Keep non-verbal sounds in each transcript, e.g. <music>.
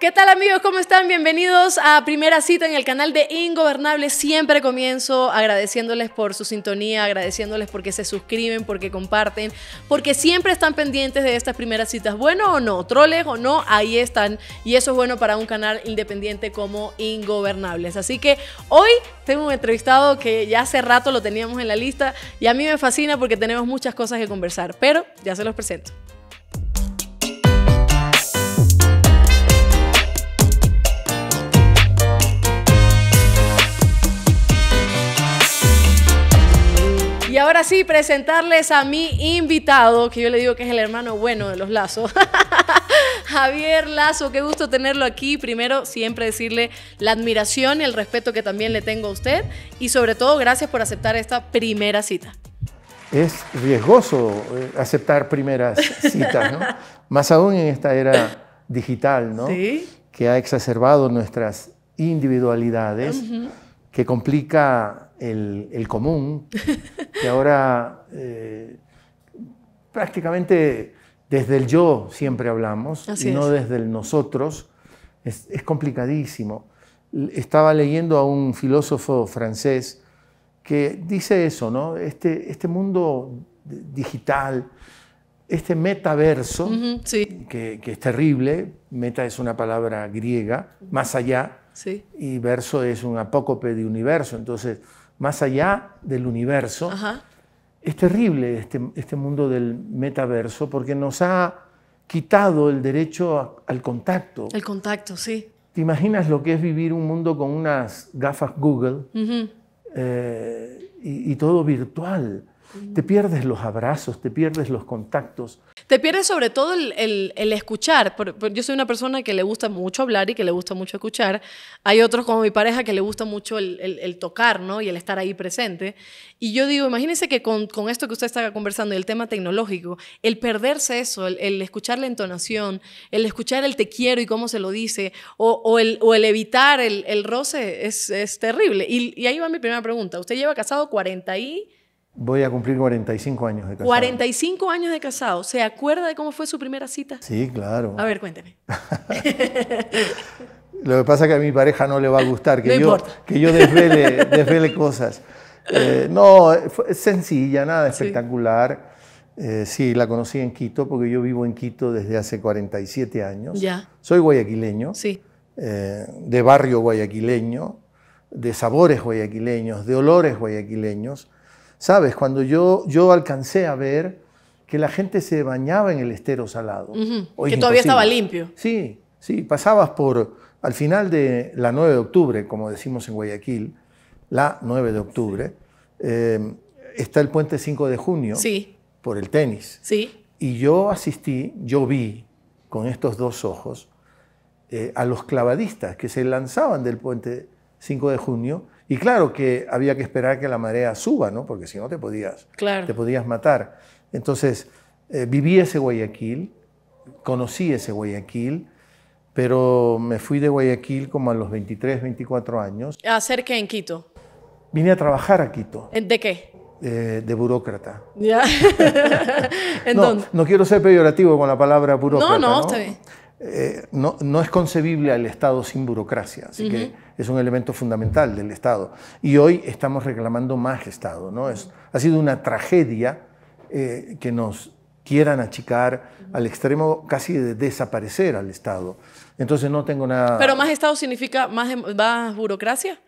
¿Qué tal amigos? ¿Cómo están? Bienvenidos a Primera Cita en el canal de Ingobernables. Siempre comienzo agradeciéndoles por su sintonía, agradeciéndoles porque se suscriben, porque comparten, porque siempre están pendientes de estas primeras citas. Bueno o no, troles o no, ahí están. Y eso es bueno para un canal independiente como Ingobernables. Así que hoy tengo un entrevistado que ya hace rato lo teníamos en la lista y a mí me fascina porque tenemos muchas cosas que conversar, pero ya se los presento. ahora sí, presentarles a mi invitado, que yo le digo que es el hermano bueno de los lazos. <laughs> Javier Lazo, qué gusto tenerlo aquí. Primero, siempre decirle la admiración y el respeto que también le tengo a usted. Y sobre todo, gracias por aceptar esta primera cita. Es riesgoso eh, aceptar primeras <laughs> citas, ¿no? Más aún en esta era digital, ¿no? Sí. Que ha exacerbado nuestras individualidades, que complica el, común, que ahora eh, prácticamente desde el yo siempre hablamos y no desde el nosotros, es, complicadísimo. Estaba leyendo a un filósofo francés que dice eso, ¿no? Este, este mundo digital, este metaverso, que, es terrible, meta es una palabra griega, más allá, y verso es un apócope de universo, entonces más allá del universo. Es terrible este, este, mundo del metaverso porque nos ha quitado el derecho al contacto. El contacto, sí. ¿Te imaginas lo que es vivir un mundo con unas gafas Google eh, y, todo virtual? Te pierdes los abrazos, te pierdes los contactos. Te pierdes sobre todo el, el, escuchar. yo soy una persona que le gusta mucho hablar y que le gusta mucho escuchar. Hay otros como mi pareja que le gusta mucho el, el tocar ¿no? y el estar ahí presente. Y yo digo, imagínense que con, con esto que usted está conversando y el tema tecnológico, el perderse eso, el, escuchar la entonación, el escuchar el te quiero y cómo se lo dice, o, o el, o evitar el, roce es, es terrible. Y, y ahí va mi primera pregunta. Usted lleva casado 40 y... Voy a cumplir 45 años de casado. 45 años de casado. ¿Se acuerda de cómo fue su primera cita? Sí, claro. A ver, cuénteme. <laughs> Lo que pasa es que a mi pareja no le va a gustar que yo, que yo desvele, cosas. Eh, no, es sencilla, nada espectacular. Eh, sí. la conocí en Quito porque yo vivo en Quito desde hace 47 años. Soy guayaquileño, sí. Eh, de barrio guayaquileño, de sabores guayaquileños, de olores guayaquileños. Sabes, cuando yo, yo alcancé a ver que la gente se bañaba en el estero salado. que todavía estaba limpio. Sí, sí, pasabas por, al final de la 9 de octubre, como decimos en Guayaquil, la 9 de octubre, eh, está el puente 5 de junio sí. por el tenis. Sí. Y yo asistí, yo vi con estos dos ojos eh, a los clavadistas que se lanzaban del puente 5 de junio y claro que había que esperar que la marea suba, ¿no? Porque si no te podías, te podías matar. Entonces, eh, viví ese Guayaquil, conocí ese Guayaquil, pero me fui de Guayaquil como a los 23, 24 años. ¿A en Quito? Vine a trabajar a Quito. ¿De qué? Eh, de burócrata. ¿Ya? <laughs> no, quiero ser peyorativo con la palabra burócrata. No, no, ¿no? bien. Eh, no, es concebible el Estado sin burocracia, así que es un elemento fundamental del Estado. Y hoy estamos reclamando más Estado. ¿no? Es, ha sido una tragedia eh, que nos quieran achicar al extremo casi de desaparecer al Estado. Entonces no tengo nada... Pero más Estado significa más, más burocracia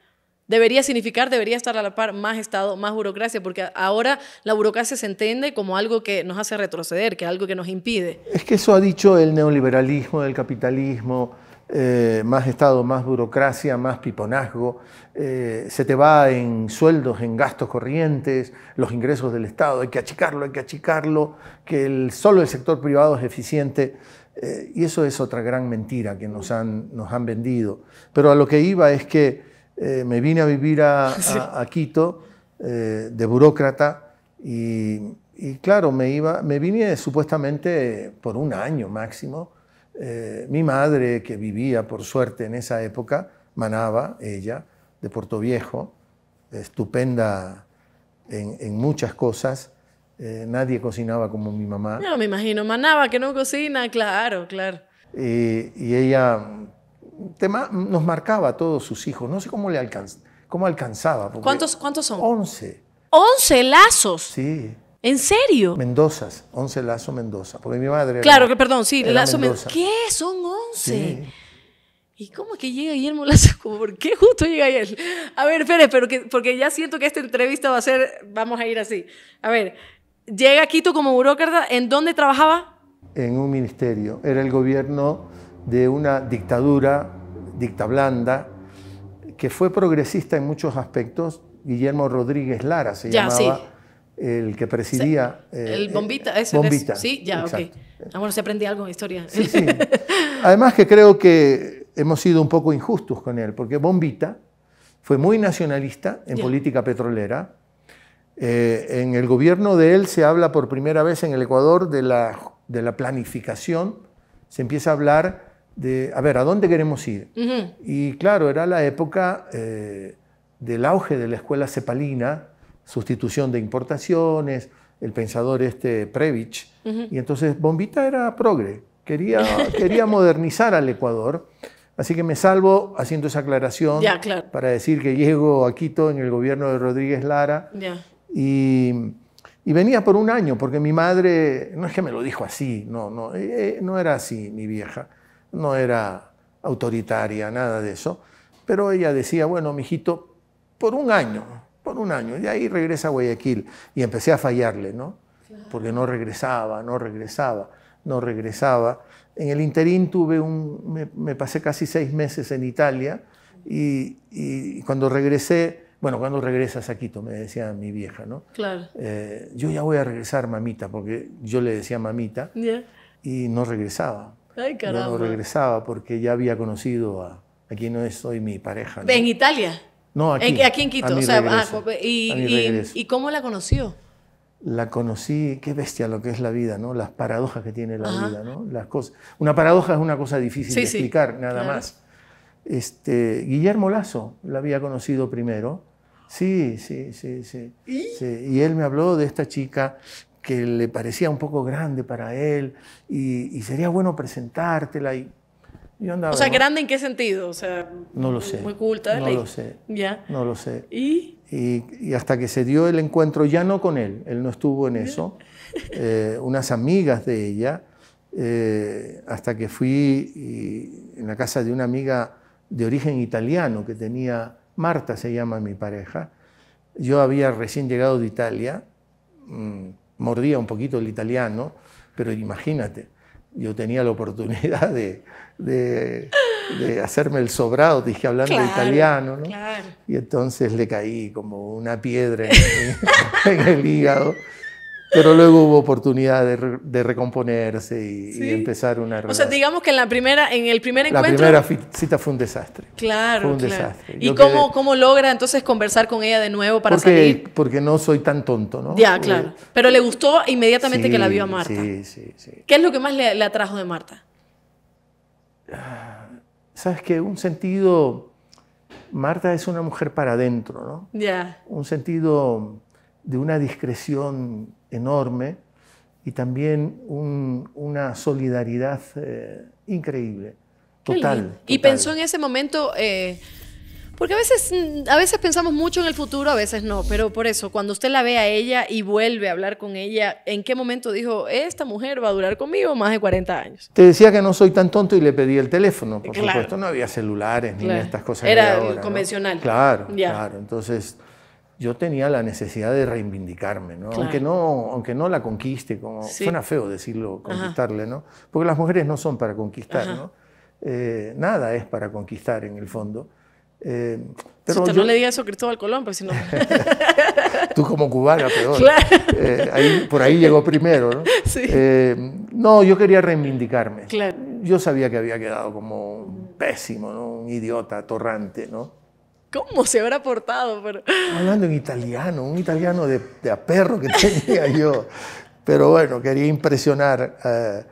debería significar, debería estar a la par más Estado, más burocracia, porque ahora la burocracia se entiende como algo que nos hace retroceder, que es algo que nos impide. Es que eso ha dicho el neoliberalismo, el capitalismo, eh, más Estado, más burocracia, más piponazgo, eh, se te va en sueldos, en gastos corrientes, los ingresos del Estado, hay que achicarlo, hay que achicarlo, que el, solo el sector privado es eficiente. Eh, y eso es otra gran mentira que nos han, vendido. Pero a lo que iba es que me vine a vivir a, <laughs> Quito de burócrata y, claro, me, iba, me vine supuestamente por un año máximo eh, mi madre, que vivía por suerte en esa época, manaba ella, de Puerto Viejo, estupenda en, muchas cosas. Eh, nadie cocinaba como mi mamá. No, me imagino, manaba que no cocina, claro, claro. Y, ella tema, nos marcaba a todos sus hijos, no sé cómo le alcanz, cómo alcanzaba. ¿Cuántos, ¿Cuántos son? Once. ¿Once lazos? Sí. ¿En serio? Mendoza, 11 Lazo Mendoza, porque mi madre. Claro, que perdón, sí, Lazo Mendoza. ¿Qué? Son 11. ¿Y cómo es que llega Guillermo Lazo? <laughs> ¿Por qué justo llega él? A ver, Férez, pero porque ya siento que esta entrevista va a ser, vamos a ir así. A ver, llega Quito como burócrata, ¿en dónde trabajaba? En un ministerio. Era el gobierno de una dictadura, dictablanda, que fue progresista en muchos aspectos. Guillermo Rodríguez Lara se ya, Sí el que presidía. el eh, bombita, eh, ese bombita. sí, ya, ok. Ah, bueno, se aprendí algo en historia. Sí, <laughs> Además que creo que hemos sido un poco injustos con él, porque Bombita fue muy nacionalista en política petrolera. Eh, en el gobierno de él se habla por primera vez en el Ecuador de la, de la planificación, se empieza a hablar de, a ver, ¿a dónde queremos ir? Y claro, era la época del auge de la escuela cepalina, sustitución de importaciones, el pensador este Previch. Y entonces Bombita era progre, quería, quería modernizar al Ecuador. Así que me salvo haciendo esa aclaración para decir que llego a Quito en el gobierno de Rodríguez Lara Y, venía por un año, porque mi madre, no es que me lo dijo así, no, no, eh, eh, no era así mi vieja, no era autoritaria, nada de eso, pero ella decía, bueno, mijito, por un año, por un año. Y ahí regresa a Guayaquil y empecé a fallarle, ¿no? Porque no regresaba, no regresaba, no regresaba. En el interín tuve un, me, pasé casi seis meses en Italia y, cuando regresé, bueno, cuando regresas a Quito, me decía mi vieja, ¿no? Claro. Eh, yo ya voy a regresar, mamita, porque yo le decía mamita y no regresaba. Ay, caramba. no regresaba porque ya había conocido a, aquí no es mi pareja. ¿no? ¿En Italia? aquí. A o sea, ah, pues, y, cómo la conoció? La conocí, qué bestia lo que es la vida, ¿no? Las paradojas que tiene la vida, ¿no? Las cosas. Una paradoja es una cosa difícil de explicar, nada más. Este, Guillermo Lazo la había conocido primero. Sí, sí, sí, sí. ¿Y? él me habló de esta chica que le parecía un poco grande para él y, sería bueno presentártela. Y o sea, grande en qué sentido? O sea, no lo sé. Muy culta. No lo sé. Ya. No lo sé. ¿Y? ¿Y? hasta que se dio el encuentro, ya no con él, él no estuvo en eso, eh, unas amigas de ella, eh, hasta que fui en la casa de una amiga de origen italiano que tenía, Marta se llama mi pareja, yo había recién llegado de Italia, mm, mordía un poquito el italiano, pero imagínate, yo tenía la oportunidad de, hacerme el sobrado, dije, hablando italiano, ¿no? Y entonces le caí como una piedra en el <laughs> hígado. Pero luego hubo oportunidad de, recomponerse y, empezar una relación. O sea, digamos que en, la primera, en el primer encuentro... La primera cita fue un desastre. Claro, Fue un desastre. ¿Y cómo, logra entonces conversar con ella de nuevo para salir? Porque no soy tan tonto, ¿no? Ya, eh, claro. Pero le gustó inmediatamente que la vio a Marta. Sí, sí, sí. ¿Qué es lo que más le, atrajo de Marta? Ah, ¿Sabes que Un sentido... Marta es una mujer para adentro, ¿no? Ya. Un sentido de una discreción enorme y también una solidaridad eh, increíble, total, Y pensó en ese momento... Eh, porque a veces, mm, a veces pensamos mucho en el futuro, a veces no, pero por eso, cuando usted la ve a ella y vuelve a hablar con ella, ¿en qué momento dijo, esta mujer va a durar conmigo más de 40 años? Te decía que no soy tan tonto y le pedí el teléfono, por supuesto, no había celulares ni estas cosas. Era convencional. Claro, claro. Entonces, yo tenía la necesidad de reivindicarme, Aunque, no, aunque no la conquiste, como suena feo decirlo, conquistarle, ¿no? Porque las mujeres no son para conquistar, ¿no? Eh, nada es para conquistar en el fondo. Eh, pero yo... no le diga eso a Cristóbal Colón, pero pues, si no... <laughs> Tú como cubana, peor. Eh, ahí, por ahí llegó primero, ¿no? Eh, no, yo quería reivindicarme. Claro. Yo sabía que había quedado como un pésimo, ¿no? un idiota, torrante, ¿no? cómo se habrá portado. Hablando en italiano, un italiano de, de a perro que <laughs> tenía yo. Pero bueno, quería impresionar. Eh,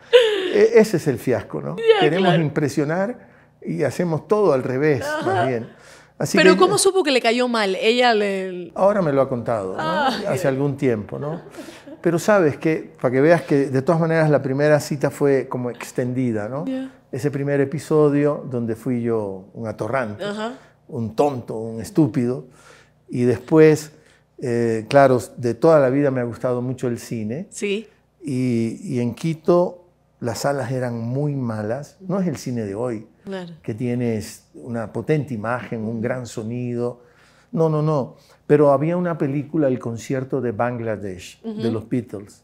e-, ese es el fiasco, ¿no? Queremos impresionar y hacemos todo al revés, más bien. Así Pero ¿cómo supo que le cayó mal? Ella le... Ahora me lo ha contado, ah. hace algún tiempo, ¿no? Pero sabes que, para que veas que de todas maneras la primera cita fue como extendida, ¿no? Ese primer episodio donde fui yo un atorrante. Ajá un tonto, un estúpido. Y después, eh, claro, de toda la vida me ha gustado mucho el cine. Sí. Y, en Quito las salas eran muy malas. No es el cine de hoy, que tienes una potente imagen, un gran sonido. No, no, no. Pero había una película, el concierto de Bangladesh, de los Beatles.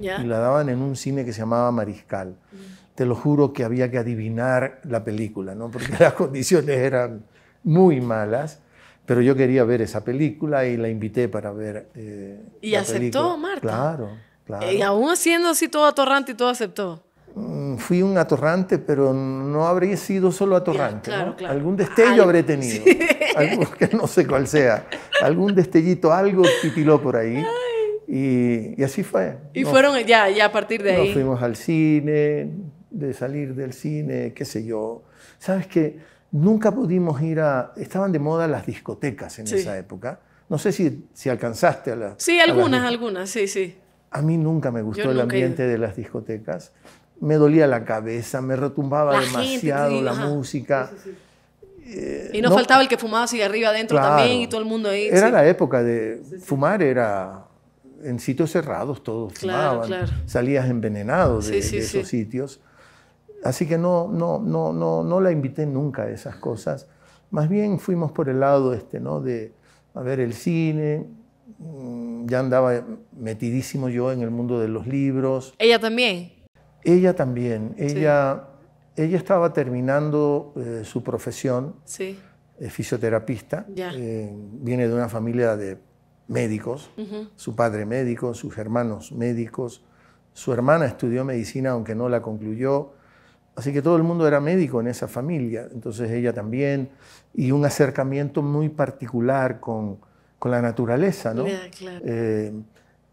Y la daban en un cine que se llamaba Mariscal. Te lo juro que había que adivinar la película, ¿no? porque <laughs> las condiciones eran muy malas, pero yo quería ver esa película y la invité para ver. Eh, ¿Y aceptó, Marta? Claro, claro. Y aún siendo así todo atorrante y todo aceptó. Mm, fui un atorrante, pero no habría sido solo atorrante. claro, claro. Algún destello habré <laughs> tenido, algo que no sé cuál sea. Algún destellito, algo titiló por ahí. Y, así fue. Y fueron ya, ya a partir de ahí. Nos fuimos al cine, de salir del cine, qué sé yo. ¿Sabes qué? nunca pudimos ir a... Estaban de moda las discotecas en esa época. No sé si, alcanzaste a las... Sí, algunas, algunas, sí, sí. A mí nunca me gustó el ambiente de las discotecas. Me dolía la cabeza, me retumbaba demasiado la música. Eh, y no, faltaba el que fumaba arriba adentro también y todo el mundo ahí. Era la época de fumar, era en sitios cerrados todos fumaban. Salías envenenado de esos sitios. Así que no, no, no, no, no la invité nunca a esas cosas. Más bien fuimos por el lado este, ¿no? De ver el cine. Mm, ya andaba metidísimo yo en el mundo de los libros. ¿Ella también? Ella también. Ella, ella estaba terminando eh, su profesión. Sí. Es fisioterapista. Eh, viene de una familia de médicos. Su padre médico, sus hermanos médicos. Su hermana estudió medicina, aunque no la concluyó. Así que todo el mundo era médico en esa familia, entonces ella también, y un acercamiento muy particular con, la naturaleza, eh,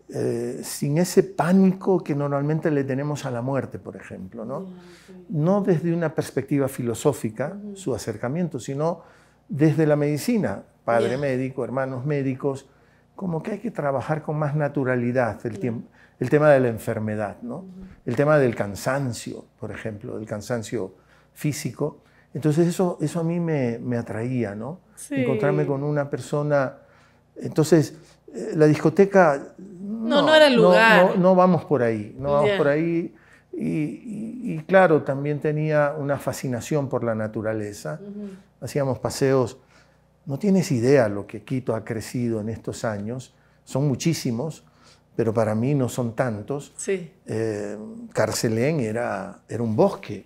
eh, sin ese pánico que normalmente le tenemos a la muerte, por ejemplo, ¿no? desde una perspectiva filosófica, su acercamiento, sino desde la medicina, padre médico, hermanos médicos, como que hay que trabajar con más naturalidad el, el tema de la enfermedad, ¿no? el tema del cansancio, por ejemplo, del cansancio físico. Entonces eso, eso a mí me, me atraía, ¿no? Encontrarme con una persona. Entonces, eh, la discoteca... No, no, era el lugar. No, vamos por ahí, no vamos por ahí. Y, claro, también tenía una fascinación por la naturaleza. Hacíamos paseos no tienes idea lo que Quito ha crecido en estos años. Son muchísimos, pero para mí no son tantos. Sí. Eh, Carcelén era, era un bosque.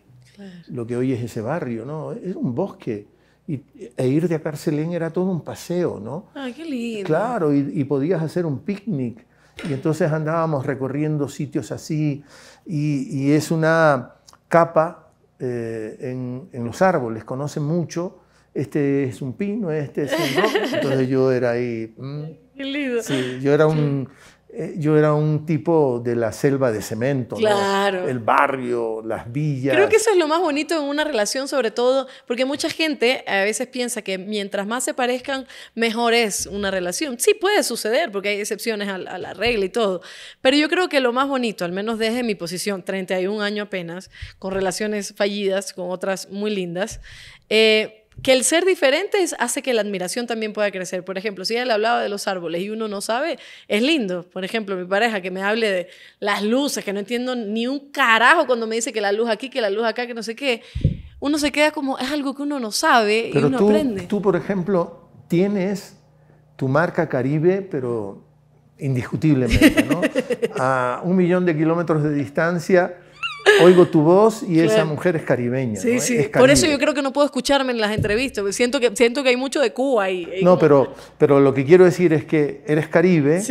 Lo que hoy es ese barrio, ¿no? Era un bosque. e ir de a Carcelén era todo un paseo, ¿no? Ah, qué lindo. Claro, y, podías hacer un picnic. Y entonces andábamos recorriendo sitios así. Y, es una capa eh, en, los árboles, Conoce mucho este es un pino, este es un rock. Entonces yo era ahí. Mm. Qué lindo. Sí, yo era un. Eh, yo era un tipo de la selva de cemento, claro. el barrio, las villas. Creo que eso es lo más bonito en una relación, sobre todo, porque mucha gente a veces piensa que mientras más se parezcan, mejor es una relación. Sí puede suceder, porque hay excepciones a, la regla y todo, pero yo creo que lo más bonito, al menos desde mi posición, 31 años apenas, con relaciones fallidas, con otras muy lindas, eh, que el ser diferentes hace que la admiración también pueda crecer. Por ejemplo, si él hablaba de los árboles y uno no sabe, es lindo. Por ejemplo, mi pareja que me hable de las luces, que no entiendo ni un carajo cuando me dice que la luz aquí, que la luz acá, que no sé qué. Uno se queda como, es algo que uno no sabe y uno aprende. Tú, por ejemplo, tienes tu marca Caribe, pero indiscutiblemente, ¿no? <laughs> A un millón de kilómetros de distancia oigo tu voz y esa mujer es caribeña. sí. Por eso yo creo que no puedo escucharme en las entrevistas. Siento que, siento que hay mucho de Cuba ahí. no, pero, pero lo que quiero decir es que eres caribe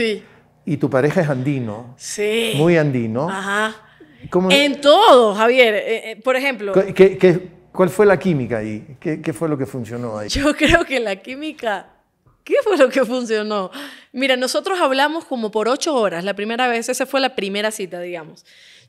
y tu pareja es andino. Sí. Muy andino. Ajá. En todo, Javier. Eh, eh, por ejemplo. ¿Qué, qué, cuál fue la química ahí? ¿Qué, ¿Qué fue lo que funcionó ahí? Yo <laughs> creo que la química ¿Qué fue lo que funcionó? Mira, nosotros hablamos como por ocho horas la primera vez, esa fue la primera cita, digamos.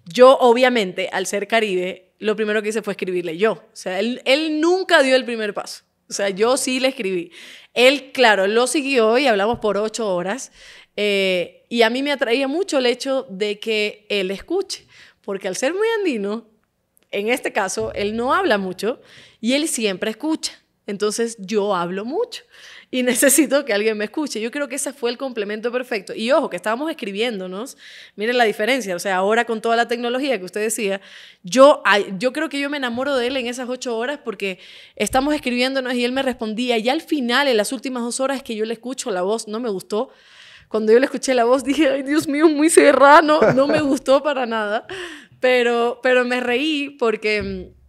Yo, obviamente, al ser Caribe, lo primero que hice fue escribirle yo. O sea, él, nunca dio el primer paso. O sea, yo sí le escribí. Él, claro, lo siguió y hablamos por ocho horas. Eh, y a mí me atraía mucho el hecho de que él escuche, porque al ser muy andino, en este caso, él no habla mucho y él siempre escucha. Entonces yo hablo mucho y <laughs> necesito que alguien me escuche. Yo creo que ese fue el complemento perfecto. Y ojo, que estábamos escribiéndonos, miren la diferencia, o sea, ahora con toda la tecnología que usted decía, yo, yo creo que yo me enamoro de él en esas ocho horas porque estamos escribiéndonos y él me respondía, y al final, en las últimas dos horas que yo le escucho la voz, no me gustó. Cuando yo le escuché la voz <laughs> dije, ay Dios mío, muy serrano, no me gustó para nada, pero, pero me reí porque mm,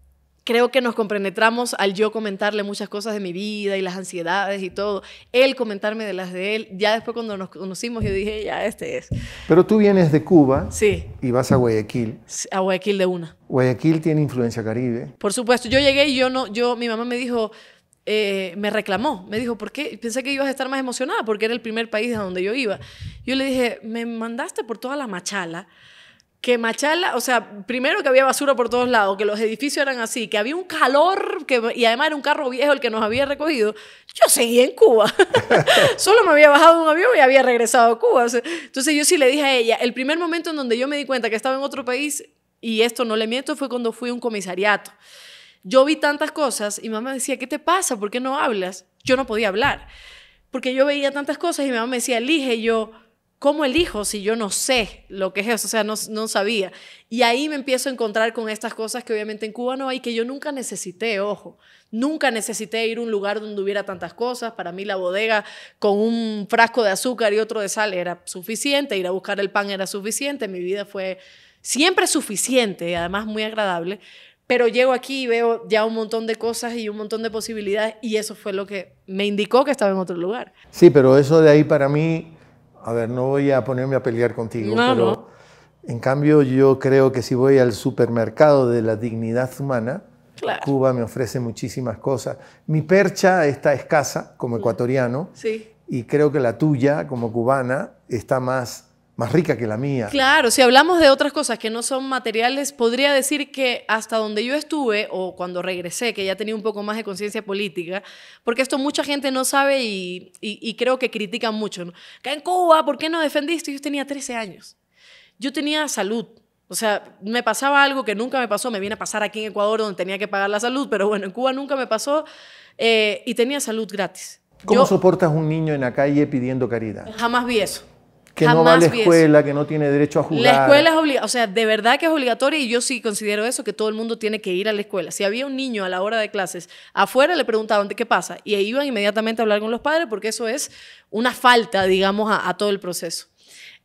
creo que nos comprenetramos al yo comentarle muchas cosas de mi vida y las ansiedades y todo, él comentarme de las de él, ya después cuando nos conocimos yo dije, ya este es. Pero tú vienes de Cuba sí. y vas a Guayaquil. A Guayaquil de una. Guayaquil tiene influencia caribe. Por supuesto, yo llegué y yo no, yo, mi mamá me dijo, eh, me reclamó, me dijo, ¿por qué? Pensé que ibas a estar más emocionada porque era el primer país a donde yo iba. Yo le dije, me mandaste por toda la machala que Machala, o sea, primero que había basura por todos lados, que los edificios eran así, que había un calor, que, y además era un carro viejo el que nos había recogido, yo seguía en Cuba. <laughs> Solo me había bajado un avión y había regresado a Cuba. entonces yo sí le dije a ella, el primer momento en donde yo me di cuenta que estaba en otro país, y esto no le miento, fue cuando fui a un comisariato. Yo vi tantas cosas y mamá decía, ¿qué te pasa? ¿Por qué no hablas? Yo no podía hablar, porque yo veía tantas cosas y mi mamá me decía, elige, yo ¿cómo elijo si yo no sé lo que es eso? O sea, no, sabía. Y ahí me empiezo a encontrar con estas cosas que obviamente en Cuba no hay, que yo nunca necesité, ojo, nunca necesité ir a un lugar donde hubiera tantas cosas. Para mí la bodega con un frasco de azúcar y otro de sal era suficiente, ir a buscar el pan era suficiente, mi vida fue siempre suficiente y además muy agradable. Pero llego aquí y veo ya un montón de cosas y un montón de posibilidades y eso fue lo que me indicó que estaba en otro lugar. Sí, pero eso de ahí para mí a ver, no voy a ponerme a pelear contigo, pero en cambio yo creo que si voy al supermercado de la dignidad humana, Cuba me ofrece muchísimas cosas. Mi percha está escasa como mm. ecuatoriano y creo que la tuya como cubana está más más rica que la mía. Claro, si hablamos de otras cosas que no son materiales, podría decir que hasta donde yo estuve o cuando regresé, que ya tenía un poco más de conciencia política, porque esto mucha gente no sabe y, creo que critican mucho. ¿no? en Cuba, ¿por qué no defendiste? Yo tenía 13 años. Yo tenía salud. O sea, me pasaba algo que nunca me pasó. Me viene a pasar aquí en Ecuador donde tenía que pagar la salud, pero bueno, en Cuba nunca me pasó eh, y tenía salud gratis. ¿Cómo soportas un niño en la calle pidiendo caridad? Jamás vi eso que no va a la escuela, que no tiene derecho a jugar. La escuela es obligatoria, o sea, de verdad que es obligatoria y yo sí considero eso, que todo el mundo tiene que ir a la escuela. Si había un niño a la hora de clases afuera, le preguntaban qué pasa y iban inmediatamente a hablar con los padres porque eso es una falta, digamos, a todo el proceso.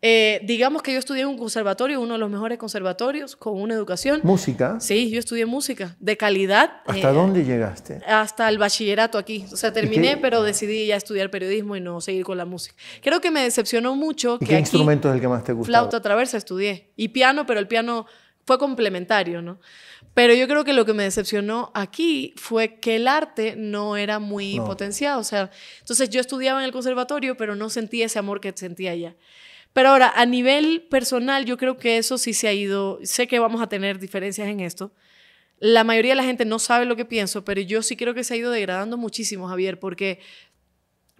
Eh, digamos que yo estudié en un conservatorio, uno de los mejores conservatorios, con una educación. ¿Música? Sí, yo estudié música, de calidad. ¿Hasta eh, dónde llegaste? Hasta el bachillerato aquí. O sea, terminé, pero decidí ya estudiar periodismo y no seguir con la música. Creo que me decepcionó mucho. que qué instrumento es el que más te gusta? Flauta traversa estudié. Y piano, pero el piano fue complementario, ¿no? Pero yo creo que lo que me decepcionó aquí fue que el arte no era muy potenciado. O sea, entonces yo estudiaba en el conservatorio, pero no sentía ese amor que sentía allá. Pero ahora, a nivel personal, yo creo que eso sí se ha ido, sé que vamos a tener diferencias en esto. La mayoría de la gente no sabe lo que pienso, pero yo sí creo que se ha ido degradando muchísimo, Javier, porque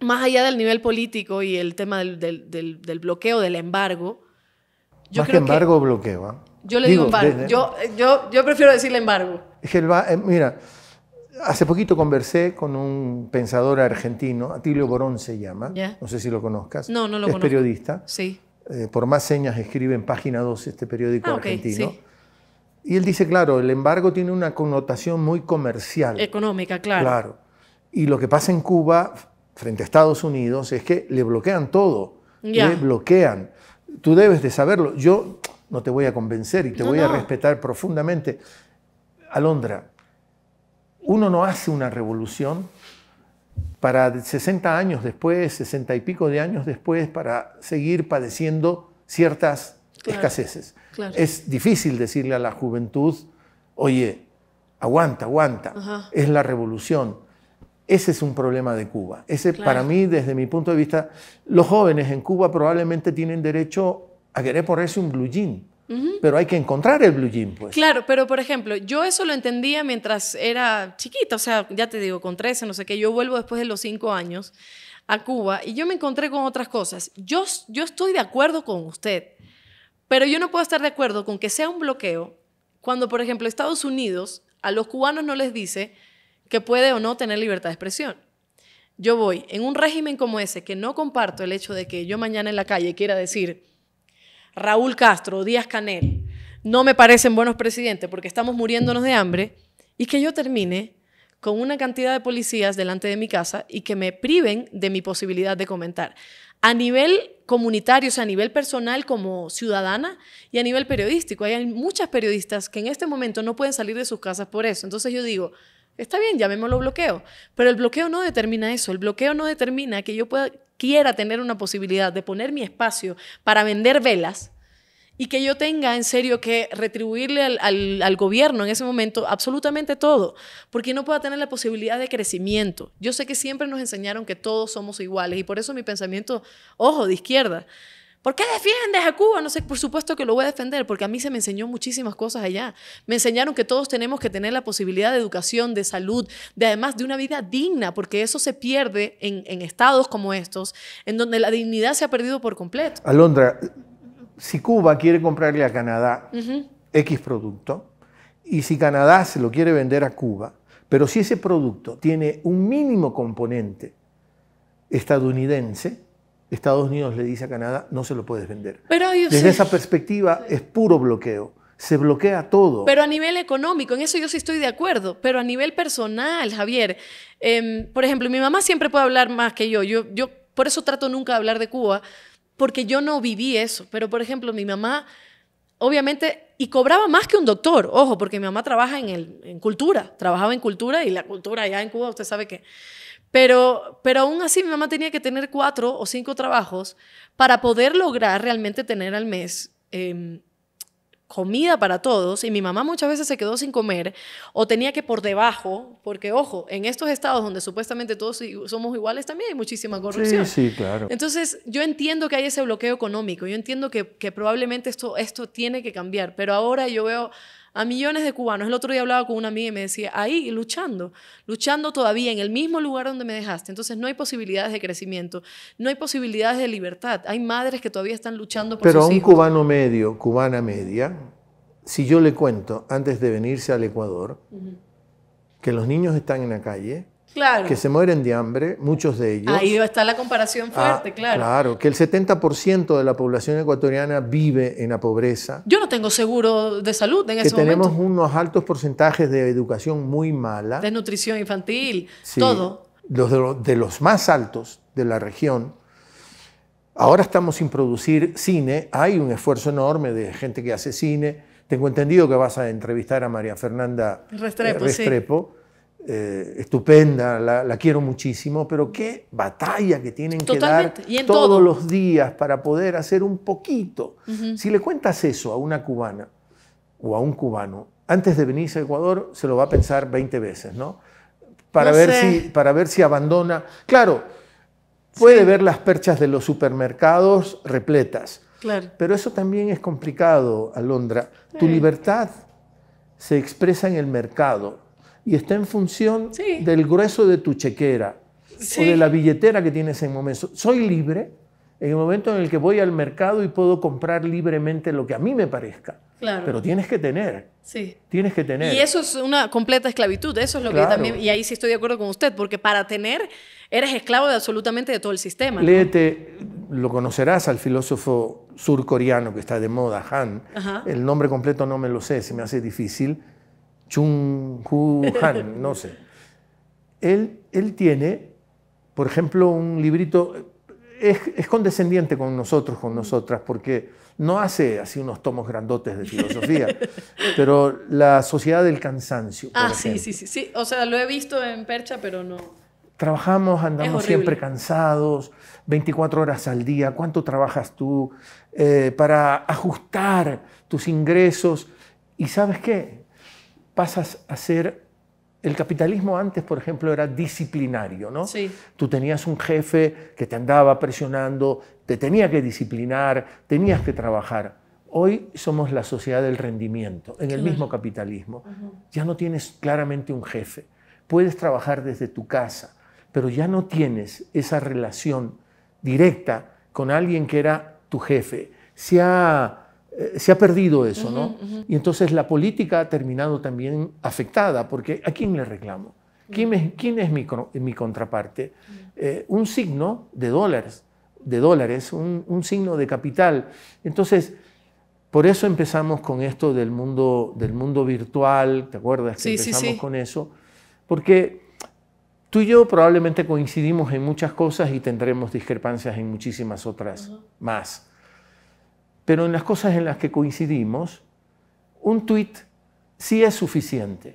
más allá del nivel político y el tema del, del, bloqueo, del embargo, yo más que embargo o bloqueo. ¿ah? Yo le digo, embargo. Yo, yo, yo prefiero decirle embargo. Eh, mira, Hace poquito conversé con un pensador argentino, Atilio Borón se llama, no sé si lo conozcas. No, no lo es periodista. Sí. Eh, por más señas escribe en Página 12 este periódico ah, argentino. sí. Y él dice, claro, el embargo tiene una connotación muy comercial. Económica, claro. Claro. Y lo que pasa en Cuba, frente a Estados Unidos, es que le bloquean todo. Le bloquean. Tú debes de saberlo. Yo no te voy a convencer y te voy a respetar profundamente. Alondra, uno no hace una revolución para 60 años después, 60 y pico de años después, para seguir padeciendo ciertas escaseces. Es difícil decirle a la juventud, oye, aguanta, aguanta, es la revolución. Ese es un problema de Cuba. Ese, para mí, desde mi punto de vista, los jóvenes en Cuba probablemente tienen derecho a querer ponerse un blue jean pero hay que encontrar el blue jean, pues. Claro, pero por ejemplo, yo eso lo entendía mientras era chiquita, o sea, ya te digo, con 13, no sé qué, yo vuelvo después de los 5 años a Cuba y yo me encontré con otras cosas. Yo, yo estoy de acuerdo con usted, pero yo no puedo estar de acuerdo con que sea un bloqueo cuando, por ejemplo, Estados Unidos a los cubanos no les dice que puede o no tener libertad de expresión. Yo voy en un régimen como ese que no comparto el hecho de que yo mañana en la calle quiera decir Raúl Castro, Díaz Canel, no me parecen buenos presidentes porque estamos muriéndonos de hambre y que yo termine con una cantidad de policías delante de mi casa y que me priven de mi posibilidad de comentar. A nivel comunitario, o sea, a nivel personal como ciudadana y a nivel periodístico. Hay muchas periodistas que en este momento no pueden salir de sus casas por eso. Entonces yo digo, está bien, llamémoslo bloqueo, pero el bloqueo no determina eso, el bloqueo no determina que yo pueda quiera tener una posibilidad de poner mi espacio para vender velas y que yo tenga en serio que retribuirle al, gobierno en ese momento absolutamente todo, porque no pueda tener la posibilidad de crecimiento. Yo sé que siempre nos enseñaron que todos somos iguales y por eso mi pensamiento, ojo, de izquierda, ¿Por qué defiendes a Cuba? No sé, por supuesto que lo voy a defender, porque a mí se me enseñó muchísimas cosas allá. Me enseñaron que todos tenemos que tener la posibilidad de educación, de salud, de además de una vida digna, porque eso se pierde en, estados como estos, en donde la dignidad se ha perdido por completo. Alondra, si Cuba quiere comprarle a Canadá X producto, y si Canadá se lo quiere vender a Cuba, pero si ese producto tiene un mínimo componente estadounidense, Estados Unidos le dice a Canadá, no se lo puedes vender. Pero Desde esa perspectiva es puro bloqueo. Se bloquea todo. Pero a nivel económico, en eso yo sí estoy de acuerdo. Pero a nivel personal, Javier, em, por ejemplo, mi mamá siempre puede hablar más que yo. Yo, yo por eso trato nunca de hablar de Cuba, porque yo no viví eso. Pero, por ejemplo, mi mamá, obviamente, y cobraba más que un doctor, ojo, porque mi mamá trabaja en, el, en cultura, trabajaba en cultura y la cultura allá en Cuba, usted sabe que... Pero, pero aún así mi mamá tenía que tener cuatro o cinco trabajos para poder lograr realmente tener al mes em, comida para todos. Y mi mamá muchas veces se quedó sin comer o tenía que por debajo, porque ojo, en estos estados donde supuestamente todos somos iguales también hay muchísima corrupción. Sí, sí, claro. Entonces yo entiendo que hay ese bloqueo económico, yo entiendo que, probablemente esto, esto tiene que cambiar, pero ahora yo veo a millones de cubanos. El otro día hablaba con una amiga y me decía, ahí luchando, luchando todavía en el mismo lugar donde me dejaste. Entonces no hay posibilidades de crecimiento, no hay posibilidades de libertad. Hay madres que todavía están luchando por Pero a un cubano medio, cubana media, si yo le cuento antes de venirse al Ecuador, que los niños están en la calle, que se mueren de hambre, muchos de ellos. Ahí está la comparación ah, fuerte, claro. Claro, que el 70% de la población ecuatoriana vive en la pobreza. Yo no tengo seguro de salud en ese momento. Que tenemos unos altos porcentajes de educación muy mala. De nutrición infantil, todo. Los de, los más altos de la región. Ahora estamos sin producir cine, hay un esfuerzo enorme de gente que hace cine. Tengo entendido que vas a entrevistar a María Fernanda Restrepo. Eh, estupenda, la, quiero muchísimo, pero qué batalla que tienen que dar todos los días para poder hacer un poquito. Si le cuentas eso a una cubana o a un cubano, antes de venirse a Ecuador se lo va a pensar 20 veces, ¿no? Para, ver, si, para ver si abandona. Claro, puede ver las perchas de los supermercados repletas, pero eso también es complicado, Alondra. Tu libertad se expresa en el mercado, y está en función del grueso de tu chequera o de la billetera que tienes en momento. Soy libre en el momento en el que voy al mercado y puedo comprar libremente lo que a mí me parezca. Pero tienes que tener. Sí. Tienes que tener. Y eso es una completa esclavitud. Eso es lo que también. Y ahí sí estoy de acuerdo con usted, porque para tener eres esclavo de absolutamente de todo el sistema. lo conocerás al filósofo surcoreano que está de moda, Han. El nombre completo no me lo sé, se me hace difícil. Chung Hu Han, no sé. Él, él tiene, por ejemplo, un librito, es, es, condescendiente con nosotros, con nosotras, porque no hace así unos tomos grandotes de filosofía, <laughs> pero la sociedad del cansancio. ah, sí, sí, sí, O sea, lo he visto en Percha, pero no. Trabajamos, andamos siempre cansados, 24 horas al día. ¿Cuánto trabajas tú eh, para ajustar tus ingresos? ¿Y sabes qué? pasas a ser... El capitalismo antes, por ejemplo, era disciplinario, ¿no? Sí. Tú tenías un jefe que te andaba presionando, te tenía que disciplinar, tenías que trabajar. Hoy somos la sociedad del rendimiento, en el mismo capitalismo. Ya no tienes claramente un jefe. Puedes trabajar desde tu casa, pero ya no tienes esa relación directa con alguien que era tu jefe. Se ha eh, se ha perdido eso, ¿no? Y entonces la política ha terminado también afectada, porque ¿a quién le reclamo? ¿Quién es, mi, contraparte? Eh, un signo de dólares, de dólares, un, signo de capital. Entonces, por eso empezamos con esto del mundo, virtual, ¿te acuerdas? Sí, empezamos con eso, porque tú y yo probablemente coincidimos en muchas cosas y tendremos discrepancias en muchísimas otras más pero en las cosas en las que coincidimos, un tuit sí es suficiente.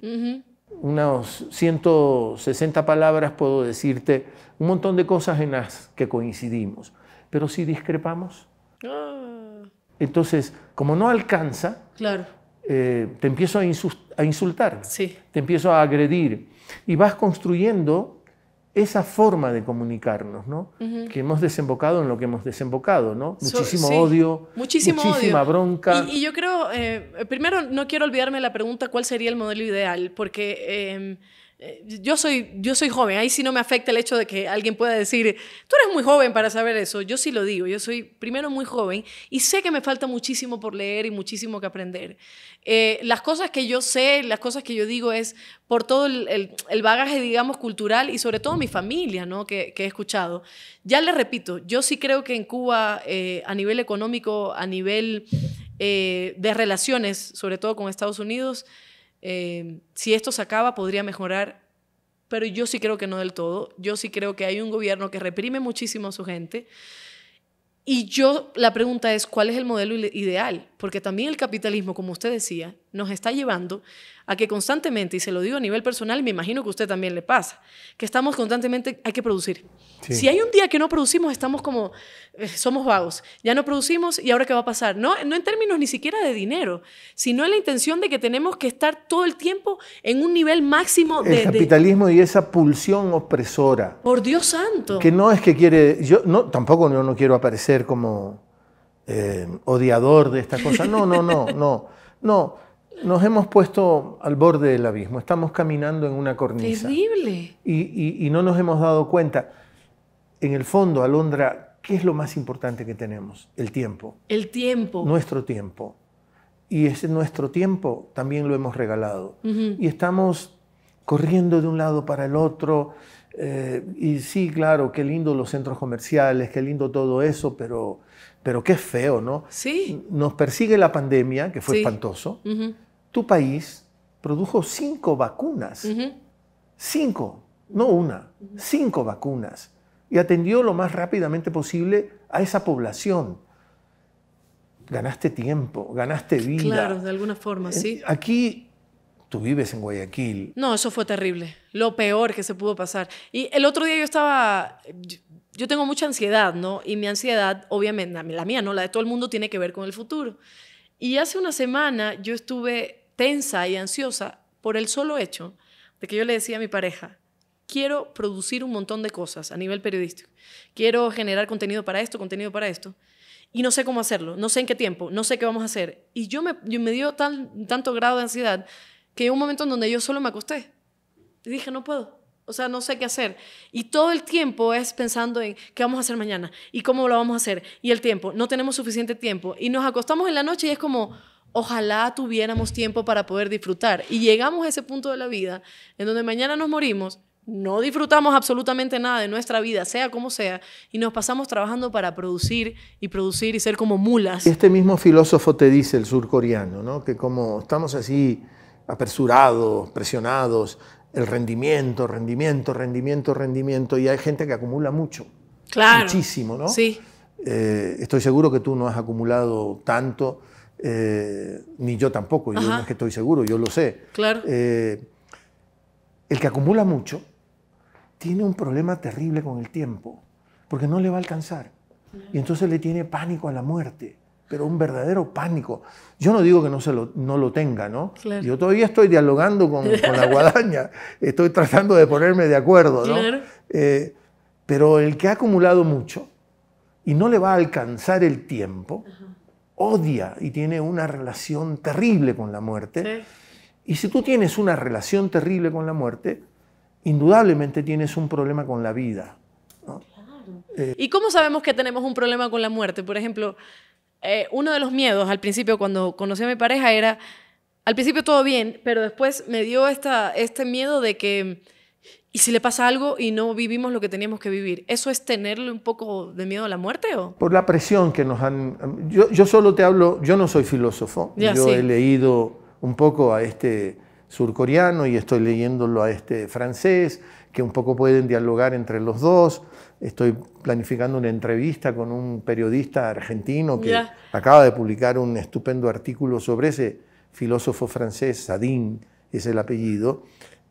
Unas 160 palabras puedo decirte un montón de cosas en las que coincidimos, pero si discrepamos, ah. entonces, como no alcanza, claro. Eh, te empiezo a, a insultar, sí. te empiezo a agredir y vas construyendo esa forma de comunicarnos, ¿no? Que hemos desembocado en lo que hemos desembocado, ¿no? Muchísimo odio, muchísima bronca. Y, yo creo, eh, primero no quiero olvidarme la pregunta cuál sería el modelo ideal, porque em, eh, yo soy, yo soy joven, ahí sí no me afecta el hecho de que alguien pueda decir, tú eres muy joven para saber eso, yo sí lo digo, yo soy primero muy joven y sé que me falta muchísimo por leer y muchísimo que aprender. Eh, las cosas que yo sé, las cosas que yo digo es por todo el, bagaje, digamos, cultural y sobre todo mi familia, ¿no? Que, he escuchado. Ya le repito, yo sí creo que en Cuba, eh, a nivel económico, a nivel de relaciones, sobre todo con Estados Unidos, Em, si esto se acaba podría mejorar, pero yo sí creo que no del todo. Yo sí creo que hay un gobierno que reprime muchísimo a su gente. Y yo, la pregunta es, ¿cuál es el modelo ideal? porque también el capitalismo, como usted decía, nos está llevando a que constantemente, y se lo digo a nivel personal, me imagino que a usted también le pasa, que estamos constantemente, hay que producir. Si hay un día que no producimos, estamos como, eh, somos vagos, ya no producimos y ahora qué va a pasar. No, no en términos ni siquiera de dinero, sino en la intención de que tenemos que estar todo el tiempo en un nivel máximo de... El capitalismo y esa pulsión opresora. Por Dios santo. Que no es que quiere, yo no, tampoco yo no quiero aparecer como eh, odiador de esta cosa. No, no, no, no, no. Nos hemos puesto al borde del abismo, estamos caminando en una cornisa. Terrible. Y, no nos hemos dado cuenta. En el fondo, Alondra, ¿qué es lo más importante que tenemos? El tiempo. El tiempo. Nuestro tiempo. Y ese nuestro tiempo también lo hemos regalado. Y estamos corriendo de un lado para el otro. Eh, y sí, claro, qué lindo los centros comerciales, qué lindo todo eso, pero pero qué feo, ¿no? Sí. Nos persigue la pandemia, que fue espantoso. Tu país produjo cinco vacunas. Cinco, no una, cinco vacunas. Y atendió lo más rápidamente posible a esa población. Ganaste tiempo, ganaste vida. Claro, de alguna forma, sí. Eh, aquí tú vives en Guayaquil. No, eso fue terrible. Lo peor que se pudo pasar. Y el otro día yo estaba yo tengo mucha ansiedad, ¿no? Y mi ansiedad, obviamente, la mía, ¿no? La de todo el mundo tiene que ver con el futuro. Y hace una semana yo estuve tensa y ansiosa por el solo hecho de que yo le decía a mi pareja, quiero producir un montón de cosas a nivel periodístico, quiero generar contenido para esto, contenido para esto, y no sé cómo hacerlo, no sé en qué tiempo, no sé qué vamos a hacer. Y yo me, dio tanto grado de ansiedad que un momento en donde yo solo me acosté y dije, no puedo o sea, no sé qué hacer. Y todo el tiempo es pensando en qué vamos a hacer mañana y cómo lo vamos a hacer. Y el tiempo, no tenemos suficiente tiempo. Y nos acostamos en la noche y es como, ojalá tuviéramos tiempo para poder disfrutar. Y llegamos a ese punto de la vida en donde mañana nos morimos, no disfrutamos absolutamente nada de nuestra vida, sea como sea, y nos pasamos trabajando para producir y producir y ser como mulas. Este mismo filósofo te dice, el surcoreano, ¿no? que como estamos así apresurados, presionados, el rendimiento, rendimiento, rendimiento, rendimiento, y hay gente que acumula mucho. Claro. Muchísimo, ¿no? Sí. Eh, estoy seguro que tú no has acumulado tanto, eh, ni yo tampoco, yo no es que estoy seguro, yo lo sé. Claro. Eh, el que acumula mucho tiene un problema terrible con el tiempo, porque no le va a alcanzar. Y entonces le tiene pánico a la muerte pero un verdadero pánico. Yo no digo que no, se lo, no lo tenga, ¿no? Yo todavía estoy dialogando con, la guadaña, <laughs> estoy tratando de ponerme de acuerdo, ¿no? Eh, pero el que ha acumulado mucho y no le va a alcanzar el tiempo, odia y tiene una relación terrible con la muerte. Y si tú tienes una relación terrible con la muerte, indudablemente tienes un problema con la vida. Eh, ¿Y cómo sabemos que tenemos un problema con la muerte? Por ejemplo, eh, uno de los miedos al principio cuando conocí a mi pareja era, al principio todo bien, pero después me dio esta, este miedo de que, ¿y si le pasa algo y no vivimos lo que teníamos que vivir? ¿Eso es tenerle un poco de miedo a la muerte? Por la presión que nos han... Yo, solo te hablo, yo no soy filósofo, yo he leído un poco a este surcoreano y estoy leyéndolo a este francés, que un poco pueden dialogar entre los dos estoy planificando una entrevista con un periodista argentino que acaba de publicar un estupendo artículo sobre ese filósofo francés, Sadin es el apellido,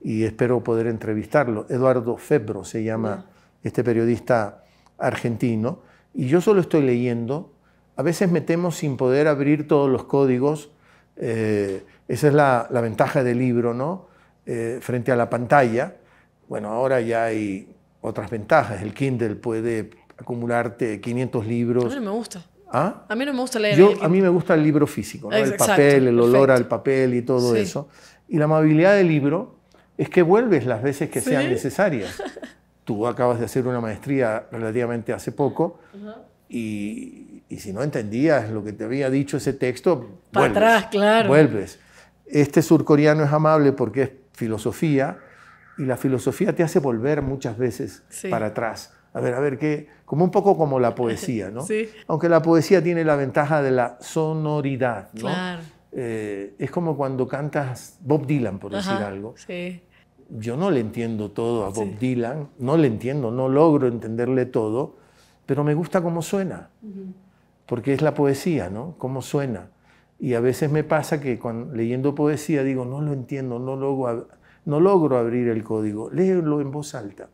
y espero poder entrevistarlo. Eduardo Febro se llama este periodista argentino, y yo solo estoy leyendo. A veces me temo sin poder abrir todos los códigos. Eh, esa es la, ventaja del libro, ¿no? Eh, frente a la pantalla. Bueno, ahora ya hay otras ventajas. El Kindle puede acumularte 500 libros. A mí no me gusta. ¿Ah? A mí no me gusta leer. Yo, a mí me gusta el libro físico, el papel, el olor al papel y todo eso. Y la amabilidad del libro es que vuelves las veces que sean necesarias. <laughs> Tú acabas de hacer una maestría relativamente hace poco y, y, si no entendías lo que te había dicho ese texto, vuelves, atrás, claro. Vuelves. Este surcoreano es amable porque es filosofía y la filosofía te hace volver muchas veces para atrás. A ver, a ver, ¿qué? Como un poco como la poesía, ¿no? <laughs> Sí. Aunque la poesía tiene la ventaja de la sonoridad, ¿no? Claro. Eh, es como cuando cantas Bob Dylan, por decir algo. Sí. Yo no le entiendo todo a Bob Dylan, no le entiendo, no logro entenderle todo, pero me gusta cómo suena, porque es la poesía, ¿no? Cómo suena. Y a veces me pasa que leyendo poesía digo, no lo entiendo, no logro, no logro abrir el código, léelo en voz alta,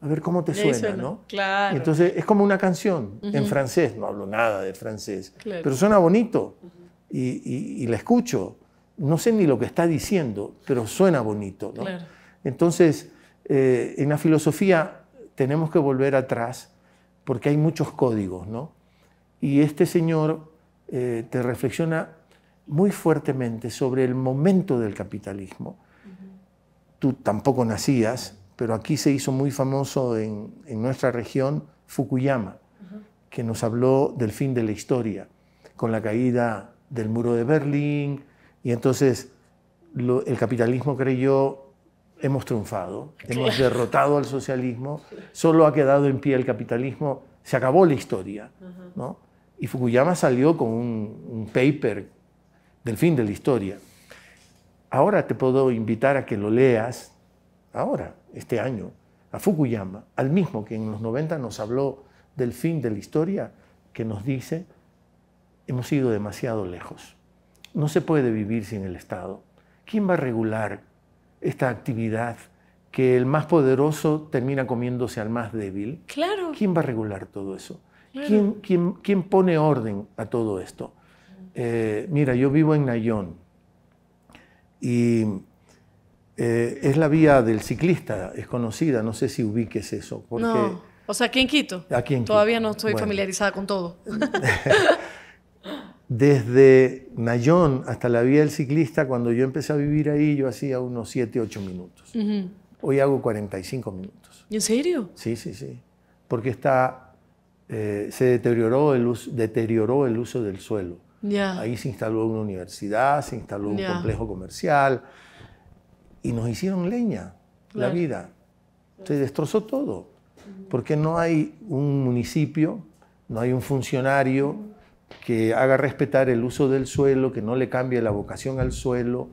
a ver cómo te suena, ¿no? Claro. entonces es como una canción, en francés, no hablo nada de francés, pero suena bonito y, la escucho, no sé ni lo que está diciendo, pero suena bonito, ¿no? Entonces, eh, en la filosofía tenemos que volver atrás porque hay muchos códigos, ¿no? Y este señor eh, te reflexiona muy fuertemente sobre el momento del capitalismo tú tampoco nacías, pero aquí se hizo muy famoso en, nuestra región Fukuyama, que nos habló del fin de la historia, con la caída del muro de Berlín, y entonces el capitalismo creyó, hemos triunfado, hemos derrotado al socialismo, solo ha quedado en pie el capitalismo, se acabó la historia. Y Fukuyama salió con un paper del fin de la historia. Ahora te puedo invitar a que lo leas, ahora, este año, a Fukuyama, al mismo que en los 90 nos habló del fin de la historia, que nos dice, hemos ido demasiado lejos. No se puede vivir sin el Estado. ¿Quién va a regular esta actividad que el más poderoso termina comiéndose al más débil? Claro. ¿Quién va a regular todo eso? ¿Quién, quién, quién pone orden a todo esto? Eh, mira, yo vivo en Nayón y eh, es la vía del ciclista, es conocida, no sé si ubiques eso. no, o sea, aquí en Quito. Todavía no estoy familiarizada con todo. <laughs> Desde Nayón hasta la vía del ciclista, cuando yo empecé a vivir ahí, yo hacía unos 7, 8 minutos. Hoy hago 45 minutos. ¿En serio? Sí, sí, sí. Porque está, eh, se deterioró el, deterioró el uso del suelo. Ahí se instaló una universidad, se instaló un complejo comercial y nos hicieron leña la vida. Se destrozó todo, porque no hay un municipio, no hay un funcionario que haga respetar el uso del suelo, que no le cambie la vocación al suelo.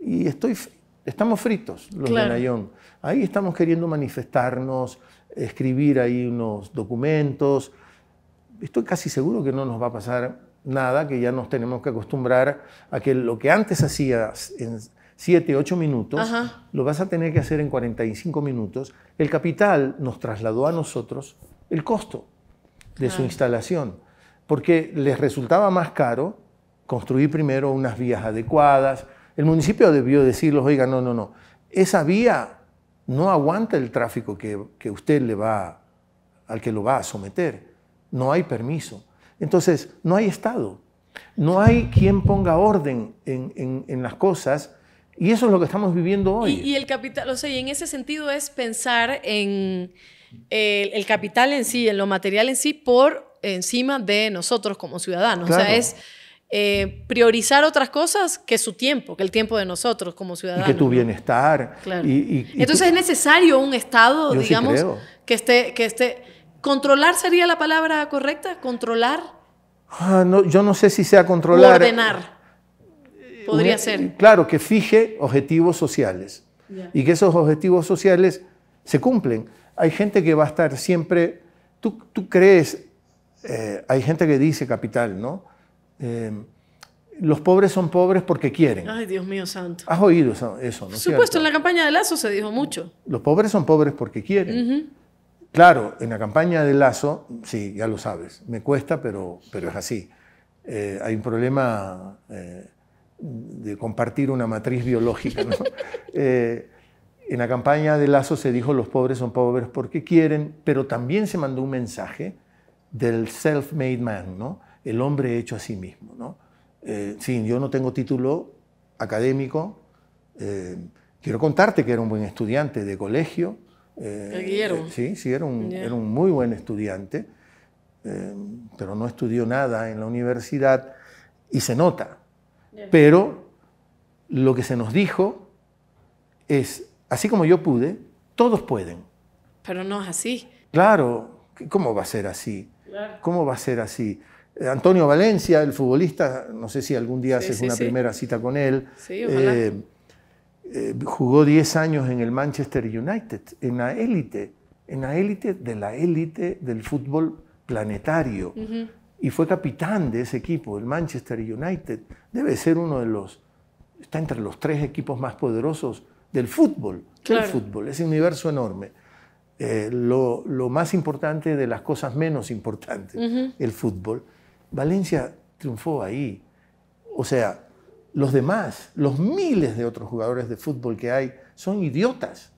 Y estamos fritos los de Nayón. Ahí estamos queriendo manifestarnos, escribir ahí unos documentos. Estoy casi seguro que no nos va a pasar nada, que ya nos tenemos que acostumbrar a que lo que antes hacías en 7, 8 minutos, lo vas a tener que hacer en 45 minutos. El capital nos trasladó a nosotros el costo de su instalación, porque les resultaba más caro construir primero unas vías adecuadas. El municipio debió decirles, oiga, no, no, no, esa vía no aguanta el tráfico que, que usted le va, al que lo va a someter, no hay permiso. Entonces, no hay Estado, no hay quien ponga orden en, las cosas. Y eso es lo que estamos viviendo hoy. Y, el capital, o sea, en ese sentido es pensar en eh, el, capital en sí, en lo material en sí, por encima de nosotros como ciudadanos. O sea, es eh, priorizar otras cosas que su tiempo, que el tiempo de nosotros como ciudadanos. que tu bienestar. Entonces es necesario un Estado, digamos, que esté, que esté ¿Controlar sería la palabra correcta? ¿Controlar? Ah, no, yo no sé si sea controlar. Ordenar. Podría e- ser. Claro, que fije objetivos sociales y que esos objetivos sociales se cumplen. Hay gente que va a estar siempre, tú, crees, eh, hay gente que dice capital, ¿no? Eh, los pobres son pobres porque quieren. Ay, Dios mío santo. Has oído eso, ¿no? Por supuesto, en la campaña de Lazo se dijo mucho. Los pobres son pobres porque quieren. Claro, en la campaña de Lazo, sí, ya lo sabes, me cuesta, pero, pero es así. Eh, hay un problema eh, de compartir una matriz biológica. <laughs> Eh, en la campaña de Lazo se dijo los pobres son pobres porque quieren, pero también se mandó un mensaje del self-made man, el hombre hecho a sí mismo. ¿no? sí, yo no tengo título académico, quiero contarte que era un buen estudiante de colegio, eh, eh, sí, sí, era un, era un, muy buen estudiante, eh, pero no estudió nada en la universidad y se nota. Pero lo que se nos dijo es, así como yo pude, todos pueden. Pero no es así. Claro, ¿cómo va a ser así? ¿Cómo va a ser así? Eh, Antonio Valencia, el futbolista, no sé si algún día haces una primera cita con él. Sí, eh, jugó 10 años en el Manchester United, en la élite, en la élite de la élite del fútbol planetario. Y fue capitán de ese equipo, el Manchester United. Debe ser uno de los, está entre los tres equipos más poderosos del fútbol. Claro. El fútbol, ese universo enorme. Eh, lo, más importante de las cosas menos importantes, el fútbol. Valencia triunfó ahí. O sea, los demás, los miles de otros jugadores de fútbol que hay, son idiotas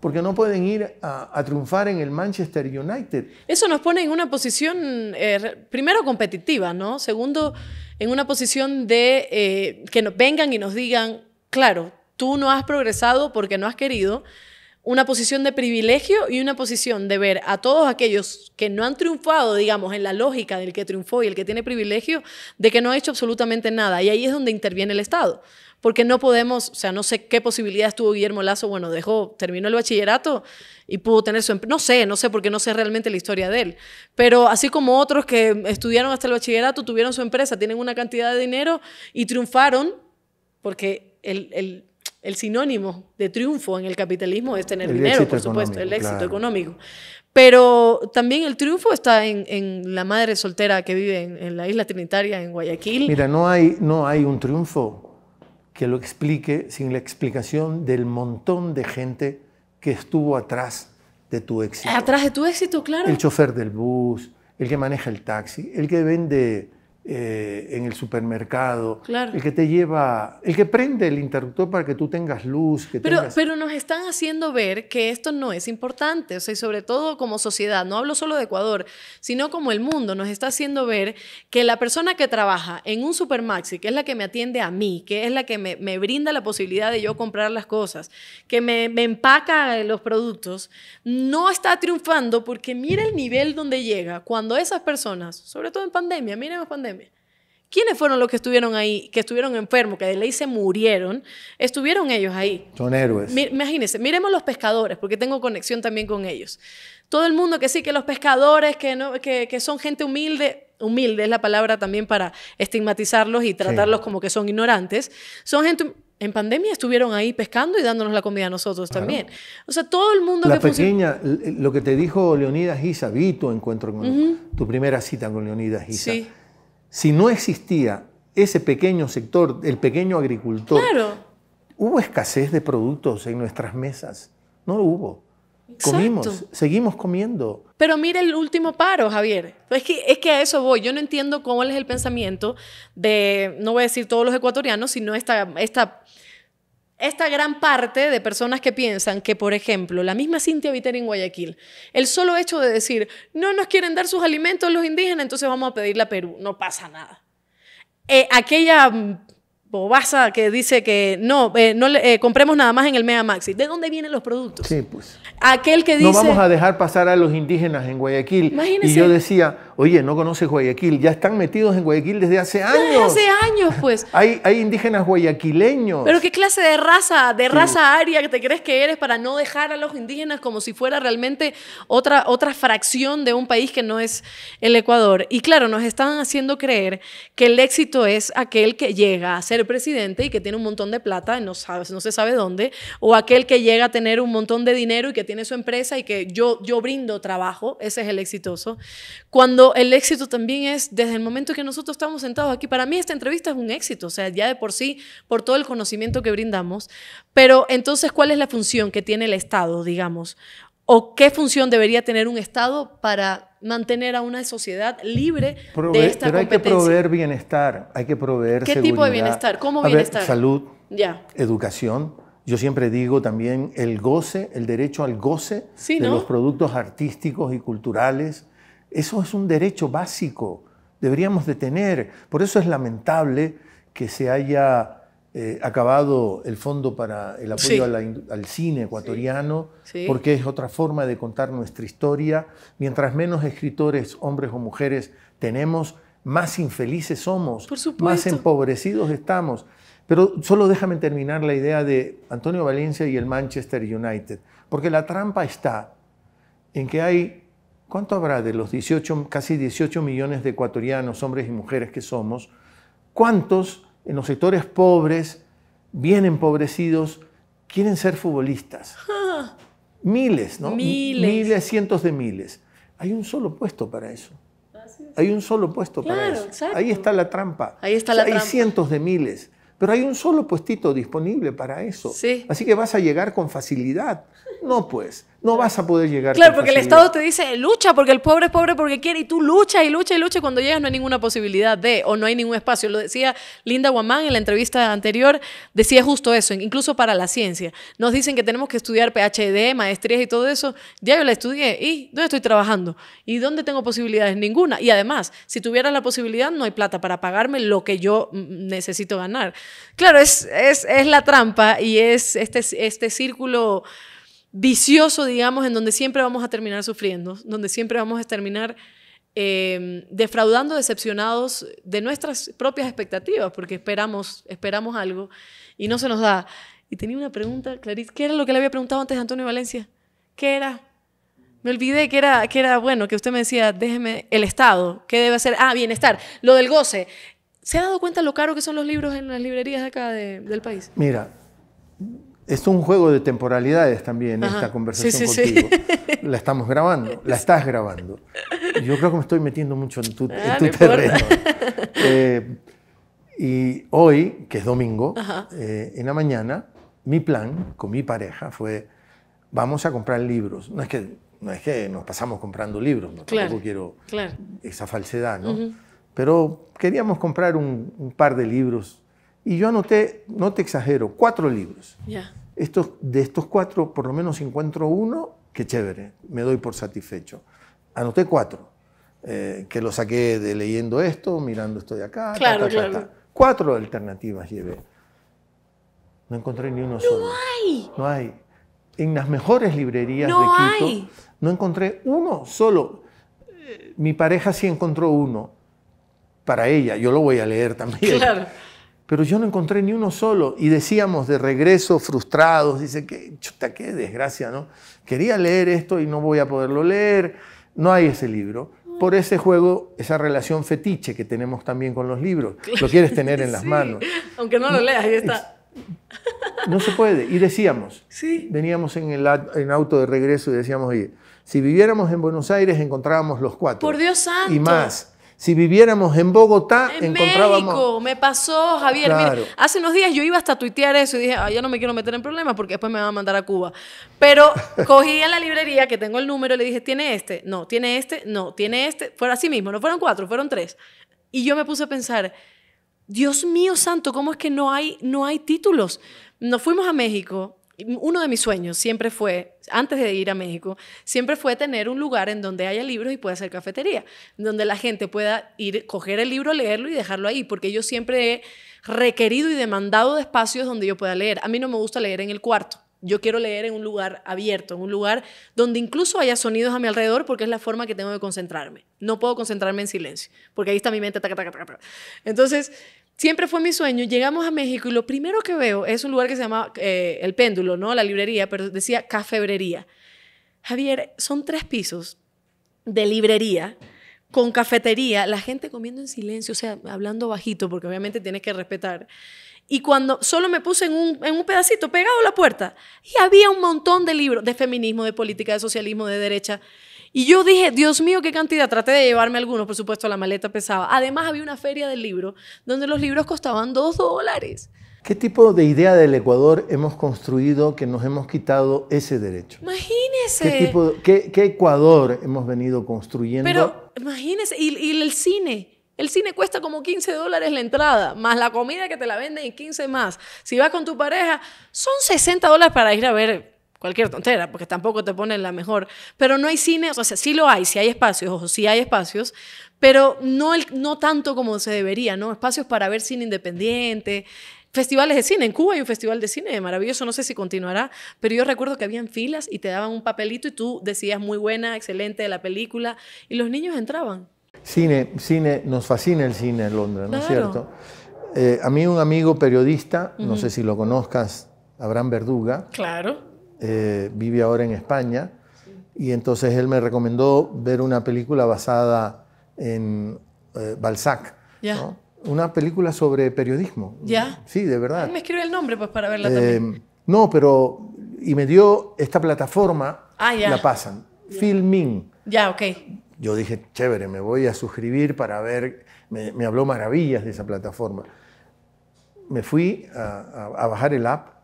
porque no pueden ir a, triunfar en el Manchester United. Eso nos pone en una posición, eh, primero, competitiva, ¿no? Segundo, en una posición de eh, que nos vengan y nos digan, claro, tú no has progresado porque no has querido, una posición de privilegio y una posición de ver a todos aquellos que no han triunfado, digamos, en la lógica del que triunfó y el que tiene privilegio, de que no ha hecho absolutamente nada. Y ahí es donde interviene el Estado. Porque no podemos, o sea, no sé qué posibilidades tuvo Guillermo Lazo, bueno, dejó, terminó el bachillerato y pudo tener su no sé, no sé porque no sé realmente la historia de él, pero así como otros que estudiaron hasta el bachillerato, tuvieron su empresa, tienen una cantidad de dinero y triunfaron porque el el sinónimo de triunfo en el capitalismo es tener dinero, por supuesto, el éxito económico. Pero también el triunfo está en, la madre soltera que vive en, la isla trinitaria, en Guayaquil. Mira, no hay, no hay un triunfo que lo explique sin la explicación del montón de gente que estuvo atrás de tu éxito. Atrás de tu éxito, claro. El chofer del bus, el que maneja el taxi, el que vende eh, en el supermercado, claro. el que te lleva, el que prende el interruptor para que tú tengas luz. Que pero, pero nos están haciendo ver que esto no es importante, o sea, sobre todo como sociedad, no hablo solo de Ecuador, sino como el mundo, nos está haciendo ver que la persona que trabaja en un supermaxi, que es la que me atiende a mí, que es la que me, brinda la posibilidad de yo comprar las cosas, que me, empaca los productos, no está triunfando porque mira el nivel donde llega cuando esas personas, sobre todo en pandemia, miren en pandemia, ¿Quiénes fueron los que estuvieron ahí, que estuvieron enfermos, que de ley se murieron? Estuvieron ellos ahí. Son héroes. imagínense, miremos los pescadores, porque tengo conexión también con ellos. Todo el mundo que sí, que los pescadores, que, no, que, que son gente humilde, humilde es la palabra también para estigmatizarlos y tratarlos como que son ignorantes, son gente... En pandemia estuvieron ahí pescando y dándonos la comida a nosotros también. O sea, todo el mundo... La que pequeña, lo que te dijo Leonidas Giza, vi tu encuentro con tu primera cita con Leonidas Giza. Sí si no existía ese pequeño sector, el pequeño agricultor, hubo escasez de productos en nuestras mesas. No lo hubo. Comimos, seguimos comiendo. Pero mire el último paro, Javier. Es que, es que a eso voy. Yo no entiendo cómo es el pensamiento de, no voy a decir todos los ecuatorianos, sino esta, esta esta gran parte de personas que piensan que, por ejemplo, la misma Cintia Viteri en Guayaquil, el solo hecho de decir, no nos quieren dar sus alimentos los indígenas, entonces vamos a pedirle a Perú, no pasa nada. Eh, aquella mm, bobaza que dice que no, eh, no eh, compremos nada más en el Mea Maxi. ¿De dónde vienen los productos? Sí, pues. Aquel que dice... No vamos a dejar pasar a los indígenas en Guayaquil. Imagínese. Y yo decía, Oye, no conoces Guayaquil, ya están metidos en Guayaquil desde hace años. Desde hace años, pues. hay, hay indígenas guayaquileños. Pero qué clase de raza, de raza aria que te crees que eres para no dejar a los indígenas como si fuera realmente otra, otra fracción de un país que no es el Ecuador. Y claro, nos están haciendo creer que el éxito es aquel que llega a ser presidente y que tiene un montón de plata, no, no se sabe dónde, o aquel que llega a tener un montón de dinero y que tiene su empresa y que yo, yo brindo trabajo, ese es el exitoso. Cuando el éxito también es desde el momento que nosotros estamos sentados aquí. Para mí esta entrevista es un éxito, o sea, ya de por sí, por todo el conocimiento que brindamos. Pero entonces, ¿cuál es la función que tiene el Estado, digamos? ¿O qué función debería tener un Estado para mantener a una sociedad libre de esta competencia? hay que proveer bienestar, hay que proveer ¿Qué tipo de bienestar? ¿Cómo bienestar? salud, ya. educación, yo siempre digo también el goce, el derecho al goce de los productos artísticos y culturales eso es un derecho básico, deberíamos de tener. Por eso es lamentable que se haya eh, acabado el fondo para el apoyo al cine ecuatoriano, porque es otra forma de contar nuestra historia. Mientras menos escritores, hombres o mujeres, tenemos, más infelices somos, más empobrecidos estamos. Pero solo déjame terminar la idea de Antonio Valencia y el Manchester United, porque la trampa está en que hay ¿cuánto habrá de los casi 18 millones de ecuatorianos, hombres y mujeres que somos? ¿Cuántos en los sectores pobres, bien empobrecidos, quieren ser futbolistas? <laughs> Miles, ¿no? Miles. miles cientos de miles. Hay un solo puesto para eso. Hay un solo puesto para eso. Exacto. Ahí está la trampa. Ahí está la trampa. Hay cientos de miles, pero hay un solo puestito disponible para eso. Sí. Así que vas a llegar con facilidad no, pues, no vas a poder llegar. Claro, porque el Estado te dice, lucha, porque el pobre es pobre porque quiere, y tú lucha y lucha y lucha cuando llegas no hay ninguna posibilidad de, o no hay ningún espacio. Lo decía Linda Guamán en la entrevista anterior, decía justo eso, incluso para la ciencia. Nos dicen que tenemos que estudiar PhD, maestrías y todo eso. Ya yo la estudié, ¿y dónde estoy trabajando? ¿Y dónde tengo posibilidades? Ninguna. Y además, si tuviera la posibilidad, no hay plata para pagarme lo que yo mm, mm, necesito ganar. Claro, es, es, la trampa y es este, este círculo vicioso, digamos, en donde siempre vamos a terminar sufriendo, donde siempre vamos a terminar em, defraudando, decepcionados de nuestras propias expectativas, porque esperamos, esperamos algo y no se nos da. Y tenía una pregunta, Clarice, ¿qué era lo que le había preguntado antes a Antonio Valencia? ¿Qué era? Me olvidé que era, era bueno, que usted me decía, déjeme el Estado, ¿qué debe hacer? Ah, bienestar, lo del goce. ¿Se ha dado cuenta lo caro que son los libros en las librerías acá del país? Mira, es un juego de temporalidades también esta conversación contigo. <laughs> La estamos grabando, la estás grabando. Yo creo que me estoy metiendo mucho en tu, ah, terreno. <laughs> Eh, y hoy, que es domingo, eh, en la mañana, mi plan con mi pareja fue, vamos a comprar libros. No es que, no es que nos pasamos comprando libros, claro, tampoco quiero esa falsedad, ¿no? Pero queríamos comprar un par de libros y yo anoté, no te exagero, cuatro libros. Estos, de estos cuatro, por lo menos encuentro uno, que chévere, me doy por satisfecho. Anoté cuatro, eh, que lo saqué de leyendo esto, mirando esto de acá. Claro, claro. cuatro alternativas llevé. No encontré ni uno solo. No hay. No hay. En las mejores librerías de Quito no encontré uno solo. Mi pareja sí encontró uno para ella. Yo lo voy a leer también. Claro pero yo no encontré ni uno solo. Y decíamos de regreso frustrados, dice, qué, chuta, qué desgracia, ¿no? Quería leer esto y no voy a poderlo leer. No hay ese libro. Por ese juego, esa relación fetiche que tenemos también con los libros. Lo quieres tener en <laughs> las manos. Aunque no lo leas, ahí está. <laughs> No se puede. Y decíamos, veníamos en el en auto de regreso y decíamos, oye, si viviéramos en Buenos Aires encontrábamos los cuatro. Por Dios santo. Y más. Si viviéramos en Bogotá, en México, me pasó, Javier. hace unos días yo iba hasta a tuitear eso y dije, ah, ya no me quiero meter en problemas porque después me van a mandar a Cuba. Pero <laughs> cogí en la librería, que tengo el número, y le dije, tiene este, no, tiene este, no, tiene este. Fue así mismo, no fueron cuatro, fueron tres. Y yo me puse a pensar, Dios mío santo, ¿cómo es que no hay, no hay títulos? Nos fuimos a México, uno de mis sueños siempre fue, antes de ir a México, siempre fue tener un lugar en donde haya libros y pueda ser cafetería, donde la gente pueda ir, coger el libro, leerlo y dejarlo ahí, porque yo siempre he requerido y demandado espacios donde yo pueda leer. A mí no me gusta leer en el cuarto. Yo quiero leer en un lugar abierto, en un lugar donde incluso haya sonidos a mi alrededor, porque es la forma que tengo de concentrarme. No puedo concentrarme en silencio, porque ahí está mi mente. Taca, taca, taca, Entonces, siempre fue mi sueño. Llegamos a México y lo primero que veo es un lugar que se llama eh, El Péndulo, ¿no? La librería, pero decía cafebrería. Javier, son tres pisos de librería con cafetería, la gente comiendo en silencio, o sea, hablando bajito, porque obviamente tienes que respetar. Y cuando solo me puse en un, en un pedacito pegado a la puerta, y había un montón de libros de feminismo, de política, de socialismo, de derecha. Y yo dije, Dios mío, qué cantidad. Traté de llevarme algunos, por supuesto, la maleta pesaba. Además, había una feria del libro donde los libros costaban dos dólares. ¿Qué tipo de idea del Ecuador hemos construido que nos hemos quitado ese derecho? Imagínese. ¿Qué, Ecuador hemos venido construyendo? Pero imagínese, y, y el cine. El cine cuesta como 15 dólares la entrada, más la comida que te la venden y 15 más. Si vas con tu pareja, son 60 dólares para ir a ver cualquier tontera, porque tampoco te ponen la mejor. Pero no hay cine, o sea, sí lo hay, sí hay espacios, o sí hay espacios, pero no, no tanto como se debería, ¿no? Espacios para ver cine independiente, festivales de cine. En Cuba hay un festival de cine maravilloso, no sé si continuará, pero yo recuerdo que habían filas y te daban un papelito y tú decías muy buena, excelente la película, y los niños entraban. Cine, cine, nos fascina el cine en Londres, ¿no es cierto? Eh, a mí un amigo periodista, no sé si lo conozcas, Abraham Verduga. Claro eh, vive ahora en España, y entonces él me recomendó ver una película basada en eh, Balzac. Una película sobre periodismo. ¿Ya? Sí, de verdad. Me escribe el nombre pues para verla también. Eh, no, pero... Y me dio esta plataforma, ah, la pasan, Filmin. Ya, ok. Yo dije, chévere, me voy a suscribir para ver, me, habló maravillas de esa plataforma. Me fui a bajar el app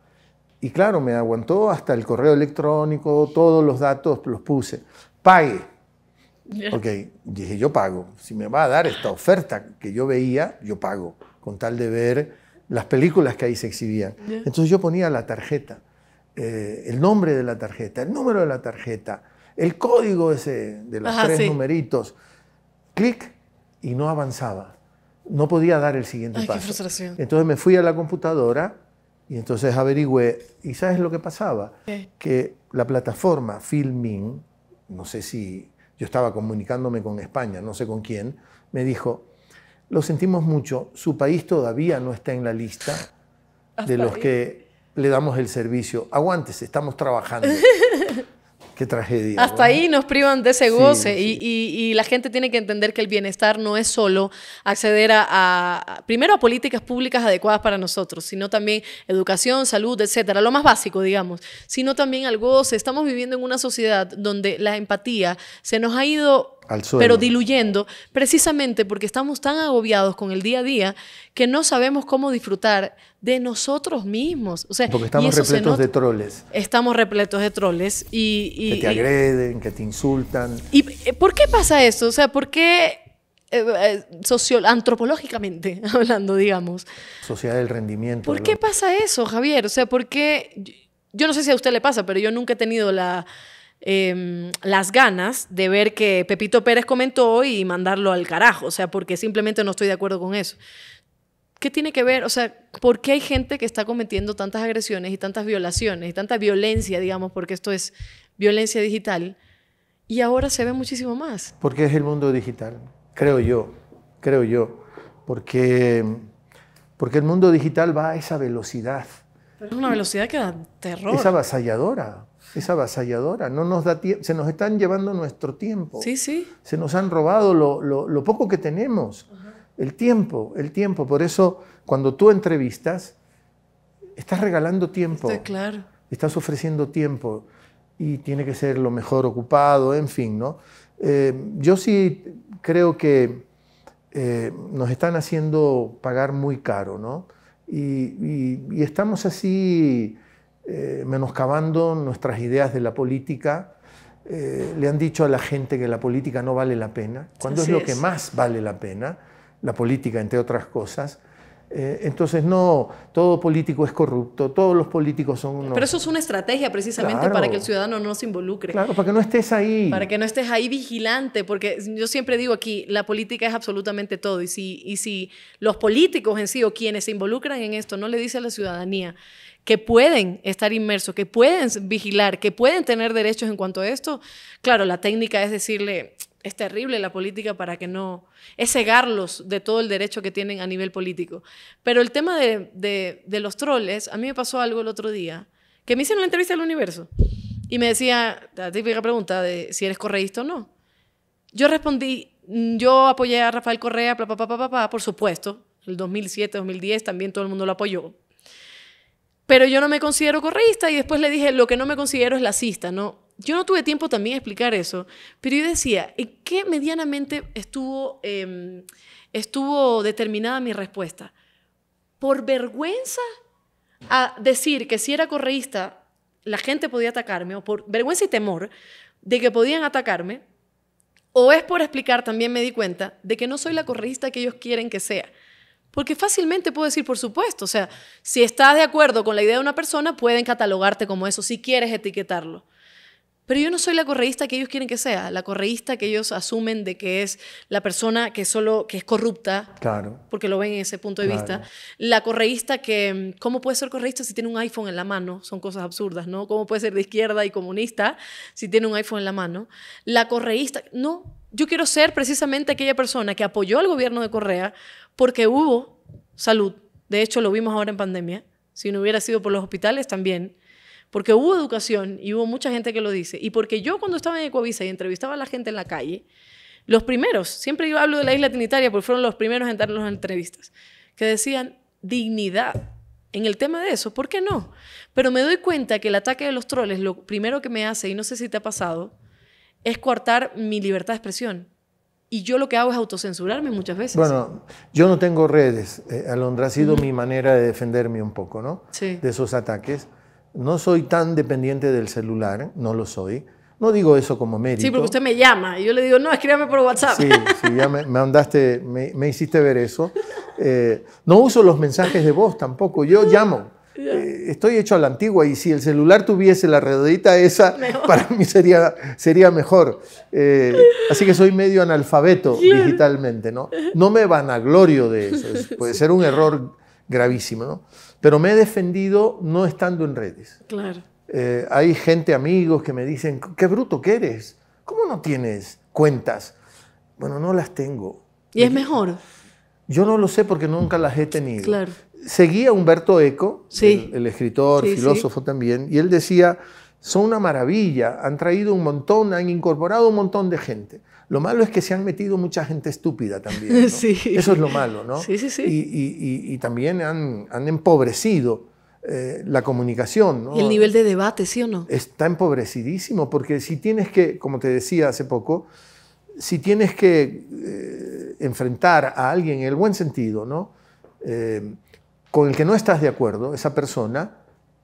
y claro, me aguantó hasta el correo electrónico, todos los datos los puse. Pague. porque dije, yo pago. Si me va a dar esta oferta que yo veía, yo pago, con tal de ver las películas que ahí se exhibían. Entonces yo ponía la tarjeta, eh, el nombre de la tarjeta, el número de la tarjeta, el código ese de los tres numeritos. Clic y no avanzaba. No podía dar el siguiente Ay, paso. Qué frustración. Entonces me fui a la computadora y entonces averigüé, y ¿sabes lo que pasaba? Que la plataforma Filmin, no sé si yo estaba comunicándome con España, no sé con quién, me dijo, lo sentimos mucho, su país todavía no está en la lista de los que le damos el servicio. Aguántese, estamos trabajando. <laughs> Qué tragedia. Hasta ahí nos privan de ese goce y, la gente tiene que entender que el bienestar no es solo acceder a, a, primero a políticas públicas adecuadas para nosotros, sino también educación, salud, etcétera, lo más básico, digamos, sino también al goce. Estamos viviendo en una sociedad donde la empatía se nos ha ido pero diluyendo, precisamente porque estamos tan agobiados con el día a día que no sabemos cómo disfrutar de nosotros mismos. O sea, porque estamos repletos de troles. Estamos repletos de troles y, que te agreden, que te insultan. ¿Y eh, por qué pasa eso? O sea, ¿por qué eh, eh, antropológicamente <laughs> hablando, digamos. Sociedad del rendimiento. ¿Por qué pasa eso, Javier? O sea, ¿por qué? Yo no sé si a usted le pasa, pero yo nunca he tenido la, Em, las ganas de ver que Pepito Pérez comentó y mandarlo al carajo, o sea, porque simplemente no estoy de acuerdo con eso. ¿Qué tiene que ver? O sea, ¿por qué hay gente que está cometiendo tantas agresiones y tantas violaciones y tanta violencia, digamos, porque esto es violencia digital? Y ahora se ve muchísimo más. Porque es el mundo digital, creo yo, creo yo. Porque, porque el mundo digital va a esa velocidad. es una velocidad que da terror. Es avasalladora. Es avasalladora, no nos da se nos están llevando nuestro tiempo. Sí, sí. Se nos han robado lo, poco que tenemos, el tiempo, el tiempo. Por eso, cuando tú entrevistas, estás regalando tiempo. Está claro. Estás ofreciendo tiempo y tiene que ser lo mejor ocupado, en fin, ¿no? Eh, yo sí creo que eh, nos están haciendo pagar muy caro, ¿no? y estamos así eh, menoscabando nuestras ideas de la política, eh, le han dicho a la gente que la política no vale la pena, cuando es lo que más vale la pena, la política entre otras cosas. Eh, entonces, no, todo político es corrupto, todos los políticos son unos... Pero eso es una estrategia precisamente para que el ciudadano no se involucre. Claro, para que no estés ahí. Para que no estés ahí vigilante, porque yo siempre digo aquí, la política es absolutamente todo, y si, y si los políticos en sí o quienes se involucran en esto no le dicen a la ciudadanía que pueden estar inmersos, que pueden vigilar, que pueden tener derechos en cuanto a esto, claro, la técnica es decirle, es terrible la política para que no, es cegarlos de todo el derecho que tienen a nivel político. Pero el tema de, los troles, a mí me pasó algo el otro día, que me hicieron una entrevista al universo y me decía la típica pregunta de si eres correísta o no. Yo respondí, mm, yo apoyé a Rafael Correa, pa, por supuesto, el 2007, 2010, también todo el mundo lo apoyó, pero yo no me considero correísta y después le dije, lo que no me considero es lacista, ¿no? Yo no tuve tiempo también a explicar eso, pero yo decía, ¿en qué medianamente estuvo, em, estuvo determinada mi respuesta? Por vergüenza a decir que si era correísta la gente podía atacarme, o por vergüenza y temor de que podían atacarme, o es por explicar, también me di cuenta, de que no soy la correísta que ellos quieren que sea. Porque fácilmente puedo decir, por supuesto, o sea, si estás de acuerdo con la idea de una persona, pueden catalogarte como eso, si quieres etiquetarlo. Pero yo no soy la correísta que ellos quieren que sea, la correísta que ellos asumen de que es la persona que solo que es corrupta, claro. porque lo ven en ese punto de vista, la correísta que cómo puede ser correísta si tiene un iPhone en la mano, son cosas absurdas, ¿no? ¿Cómo puede ser de izquierda y comunista si tiene un iPhone en la mano? La correísta, no, yo quiero ser precisamente aquella persona que apoyó al gobierno de Correa porque hubo salud. De hecho, lo vimos ahora en pandemia. Si no hubiera sido por los hospitales también. Porque hubo educación y hubo mucha gente que lo dice. Y porque yo cuando estaba en Ecovisa y entrevistaba a la gente en la calle, los primeros, siempre yo hablo de la isla Trinitaria porque fueron los primeros en las entrevistas, que decían dignidad. En el tema de eso, ¿por qué no? Pero me doy cuenta que el ataque de los troles, lo primero que me hace, y no sé si te ha pasado, es coartar mi libertad de expresión. Y yo lo que hago es autocensurarme muchas veces. Bueno, yo no tengo redes, eh, Alondra. Ha sido mi manera de defenderme un poco, ¿no? Sí. De esos ataques. No soy tan dependiente del celular, no lo soy. No digo eso como mérito. Sí, porque usted me llama y yo le digo, no, escríbame por WhatsApp. Sí, sí, ya me, andaste, me, hiciste ver eso. Eh, no uso los mensajes de voz tampoco, yo llamo. Eh, estoy hecho a la antigua y si el celular tuviese la redondita esa, para mí sería, sería mejor. Eh, así que soy medio analfabeto <laughs> digitalmente, ¿no? No me vanaglorio de eso, <laughs> puede ser un error gravísimo, Pero me he defendido no estando en redes. Claro. Eh, hay gente, amigos, que me dicen, qué bruto que eres, ¿cómo no tienes cuentas? Bueno, no las tengo. ¿Y es mejor? Yo no lo sé porque nunca las he tenido. Claro seguía Humberto Eco, el, escritor, filósofo también, y él decía, son una maravilla, han traído un montón, han incorporado un montón de gente. Lo malo es que se han metido mucha gente estúpida también. <laughs> Eso es lo malo, ¿no? Sí, sí, sí. Y, también han, empobrecido. Eh, la comunicación. ¿no? el nivel de debate, ¿sí o no? Está empobrecidísimo, porque si tienes que, como te decía hace poco, si tienes que eh, enfrentar a alguien en el buen sentido, ¿no? Eh, con el que no estás de acuerdo, esa persona,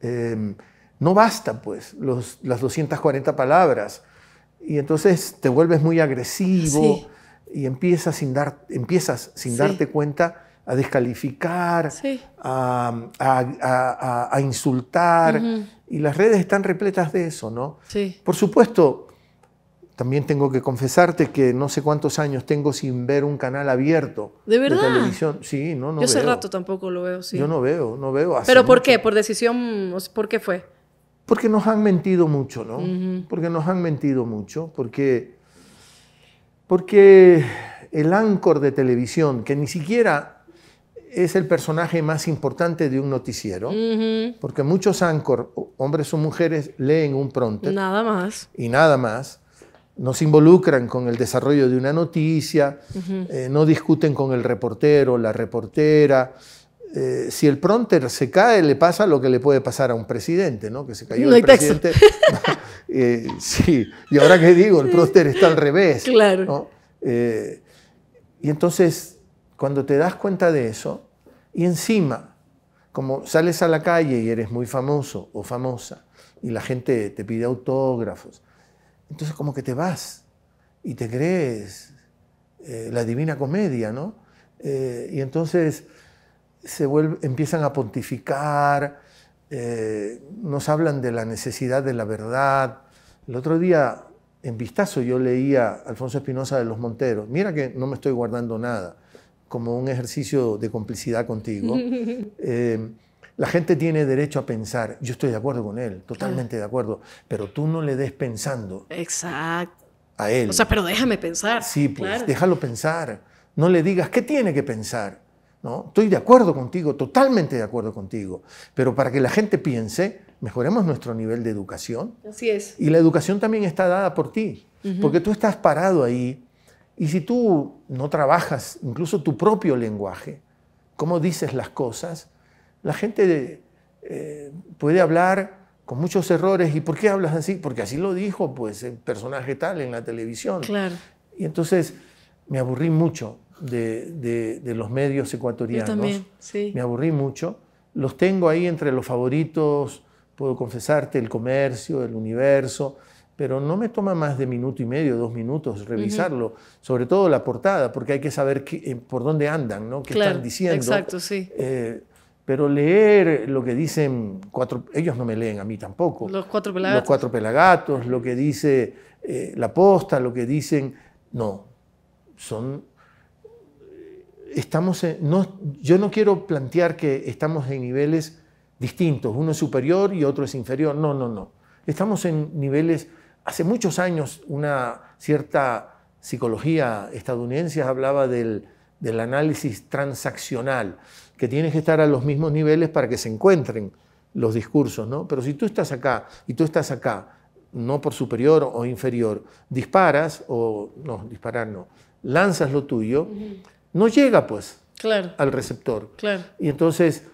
em, no basta pues las 240 palabras. Y entonces te vuelves muy agresivo y empiezas sin, dar, empiezas sin darte cuenta a descalificar, a, insultar. Y las redes están repletas de eso, ¿no? Sí. Por supuesto, también tengo que confesarte que no sé cuántos años tengo sin ver un canal abierto. ¿De verdad? televisión. Sí, no, no Yo hace rato tampoco lo veo, sí. Yo no veo, no veo. ¿Pero por qué? ¿Por decisión? ¿Por qué fue? Porque nos han mentido mucho, ¿no? Porque nos han mentido mucho, porque, porque el áncor de televisión, que ni siquiera es el personaje más importante de un noticiero, porque muchos áncor, hombres o mujeres, leen un pronto. Nada más. Y nada más no se involucran con el desarrollo de una noticia, eh, no discuten con el reportero, la reportera. Eh, si el pronter se cae, le pasa lo que le puede pasar a un presidente, ¿no? Que se cayó el presidente. <laughs> Eh, sí, y ahora que digo, el pronter está al revés. Claro. y entonces, cuando te das cuenta de eso, y encima, como sales a la calle y eres muy famoso o famosa, y la gente te pide autógrafos, entonces como que te vas y te crees eh, la divina comedia, ¿no? Eh, y entonces se vuelve, empiezan a pontificar, eh, nos hablan de la necesidad de la verdad. El otro día, en vistazo, yo leía Alfonso Espinosa de Los Monteros. Mira que no me estoy guardando nada, como un ejercicio de complicidad contigo. <laughs> La gente tiene derecho a pensar, yo estoy de acuerdo con él, totalmente de acuerdo, pero tú no le des pensando. Exacto. A él. O sea, pero déjame pensar. Sí, pues, déjalo pensar. No le digas qué tiene que pensar. ¿no? Estoy de acuerdo contigo, totalmente de acuerdo contigo, pero para que la gente piense, mejoremos nuestro nivel de educación. Así es. Y la educación también está dada por ti, porque tú estás parado ahí y si tú no trabajas incluso tu propio lenguaje, cómo dices las cosas, la gente eh, puede hablar con muchos errores. ¿Y por qué hablas así? Porque así lo dijo pues, el personaje tal en la televisión. Claro. Y entonces me aburrí mucho de, los medios ecuatorianos. Yo también, sí. Me aburrí mucho. Los tengo ahí entre los favoritos, puedo confesarte, el comercio, el universo, pero no me toma más de minuto y medio, dos minutos revisarlo, sobre todo la portada, porque hay que saber por dónde andan, ¿no? qué están diciendo. Exacto, sí. Eh, pero leer lo que dicen cuatro, ellos no me leen a mí tampoco. Los cuatro pelagatos. Los cuatro pelagatos, lo que dice eh, la posta, lo que dicen, no, son estamos no, yo no quiero plantear que estamos en niveles distintos, uno es superior y otro es inferior, no, no, no. Estamos en niveles, hace muchos años una cierta psicología estadounidense hablaba del, del análisis transaccional, que tienes que estar a los mismos niveles para que se encuentren los discursos, ¿no? Pero si tú estás acá y tú estás acá, no por superior o inferior, disparas o no, disparar no, lanzas lo tuyo, no llega pues al receptor. Claro. Y entonces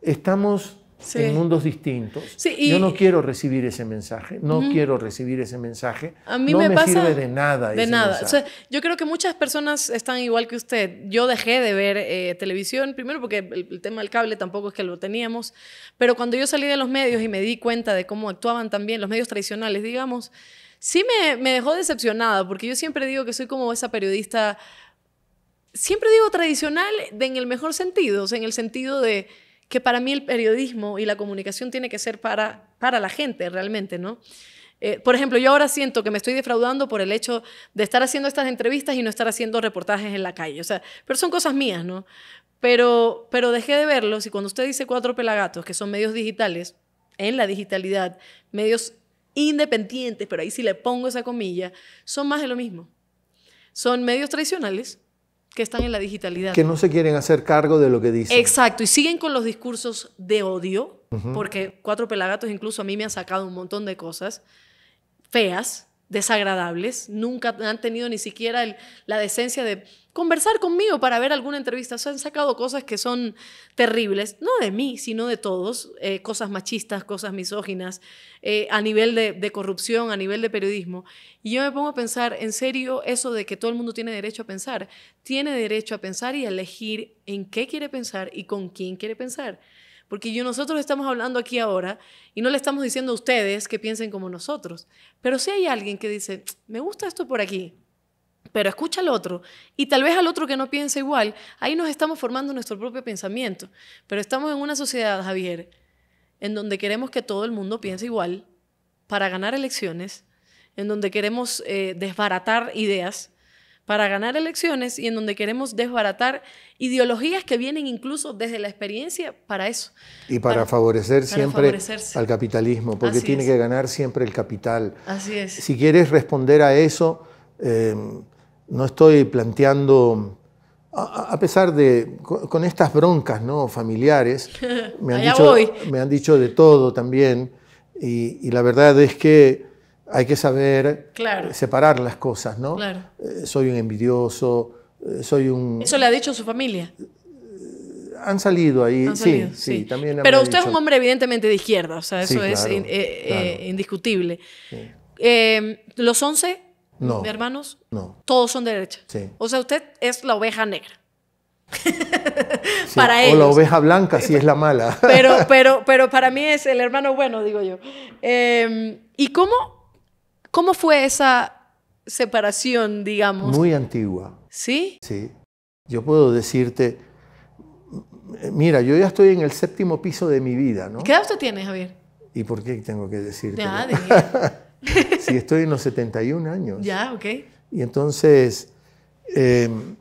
estamos en mundos distintos. Yo no quiero recibir ese mensaje, no quiero recibir ese mensaje. no me, sirve de nada. De nada. yo creo que muchas personas están igual que usted. Yo dejé de ver eh, televisión, primero porque el, tema del cable tampoco es que lo teníamos, pero cuando yo salí de los medios y me di cuenta de cómo actuaban también los medios tradicionales, digamos, sí me, me dejó decepcionada, porque yo siempre digo que soy como esa periodista, siempre digo tradicional en el mejor sentido, en el sentido de que para mí el periodismo y la comunicación tiene que ser para, para la gente realmente, ¿no? Eh, por ejemplo, yo ahora siento que me estoy defraudando por el hecho de estar haciendo estas entrevistas y no estar haciendo reportajes en la calle. O sea, pero son cosas mías, ¿no? Pero, pero dejé de verlos y cuando usted dice cuatro pelagatos, que son medios digitales, en la digitalidad, medios independientes, pero ahí sí le pongo esa comilla, son más de lo mismo. Son medios tradicionales que están en la digitalidad. Que no se quieren hacer cargo de lo que dicen. Exacto, y siguen con los discursos de odio, porque Cuatro Pelagatos incluso a mí me han sacado un montón de cosas feas, desagradables, nunca han tenido ni siquiera la decencia de conversar conmigo para ver alguna entrevista. se han sacado cosas que son terribles, no de mí, sino de todos, eh, cosas machistas, cosas misóginas, eh, a nivel de, corrupción, a nivel de periodismo. Y yo me pongo a pensar, en serio, eso de que todo el mundo tiene derecho a pensar, tiene derecho a pensar y a elegir en qué quiere pensar y con quién quiere pensar. Porque yo, nosotros estamos hablando aquí ahora y no le estamos diciendo a ustedes que piensen como nosotros. Pero si hay alguien que dice, me gusta esto por aquí, pero escucha al otro y tal vez al otro que no piensa igual, ahí nos estamos formando nuestro propio pensamiento. Pero estamos en una sociedad, Javier, en donde queremos que todo el mundo piense igual para ganar elecciones, en donde queremos eh, desbaratar ideas, para ganar elecciones y en donde queremos desbaratar ideologías que vienen incluso desde la experiencia para eso. Y para, favorecer siempre al capitalismo, porque tiene que ganar siempre el capital. Así es. Si quieres responder a eso, eh, no estoy planteando... A pesar de, con estas broncas ¿no? familiares, <laughs> me han, dicho, me han dicho de todo también, y, y la verdad es que hay que saber eh, separar las cosas, ¿no? Claro. Eh, soy un envidioso, eh, soy un... Eso le ha dicho su familia. Han salido ahí, han salido, sí, sí, también. Pero usted es un hombre evidentemente de izquierda, o sea, eso es indiscutible. Em, ¿Los 11 de hermanos? Todos son de derecha. O sea, usted es la oveja negra. para O la oveja blanca, si es la mala. pero, <laughs> pero, pero para mí es el hermano bueno, digo yo. Em, ¿Y cómo ¿Cómo fue esa separación, digamos? Muy antigua. ¿Sí? Sí. Yo puedo decirte, mira, yo ya estoy en el séptimo piso de mi vida, ¿no? ¿Qué edad tú tienes, Javier? ¿Y por qué tengo que decirte? Ya, si <laughs> estoy en los 71 años. Ya, ok. Y entonces, em,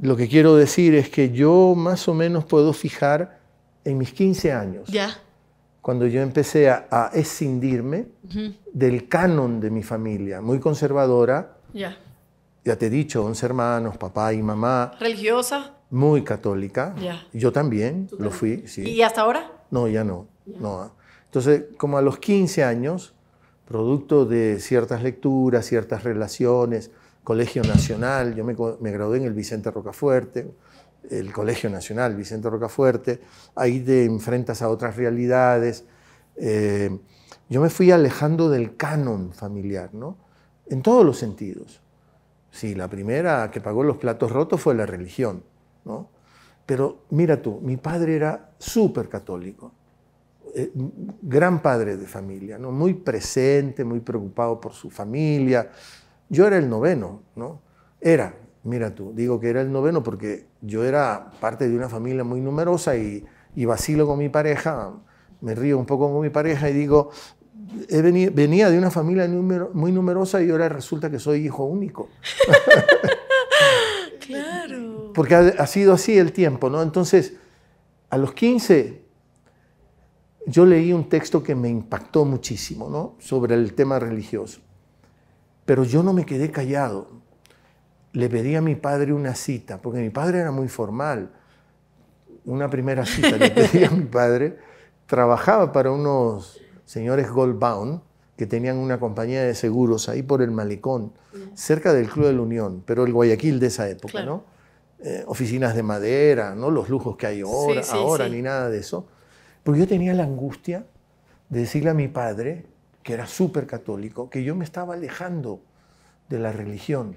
lo que quiero decir es que yo más o menos puedo fijar en mis 15 años. Ya. Cuando yo empecé a escindirme del canon de mi familia, muy conservadora. Ya. Ya te he dicho, 11 hermanos, papá y mamá. ¿Religiosa? Muy católica. Yo también lo fui, sí. ¿Y hasta ahora? No, ya no. no. Entonces, como a los 15 años, producto de ciertas lecturas, ciertas relaciones, Colegio Nacional, yo me, me gradué en el Vicente Rocafuerte, el Colegio Nacional Vicente Rocafuerte, ahí te enfrentas a otras realidades. Eh, yo me fui alejando del canon familiar, ¿no? En todos los sentidos. Sí, la primera que pagó los platos rotos fue la religión, ¿no? Pero mira tú, mi padre era súper católico, eh, gran padre de familia, ¿no? Muy presente, muy preocupado por su familia. Yo era el noveno, ¿no? Era, mira tú, digo que era el noveno porque yo era parte de una familia muy numerosa y, y vacilo con mi pareja, me río un poco con mi pareja y digo, venía de una familia muy numerosa y ahora resulta que soy hijo único. <laughs> claro. Porque ha, ha, sido así el tiempo, ¿no? Entonces, a los 15, yo leí un texto que me impactó muchísimo, ¿no? Sobre el tema religioso. Pero yo no me quedé callado. Le pedí a mi padre una cita, porque mi padre era muy formal. Una primera cita le pedí a mi padre. Trabajaba para unos señores Goldbaum, que tenían una compañía de seguros ahí por el malecón, cerca del Club de la Unión, pero el Guayaquil de esa época, ¿no? Eh, oficinas de madera, ¿no? Los lujos que hay ahora, ahora ni nada de eso. Porque yo tenía la angustia de decirle a mi padre, que era súper católico, que yo me estaba alejando de la religión.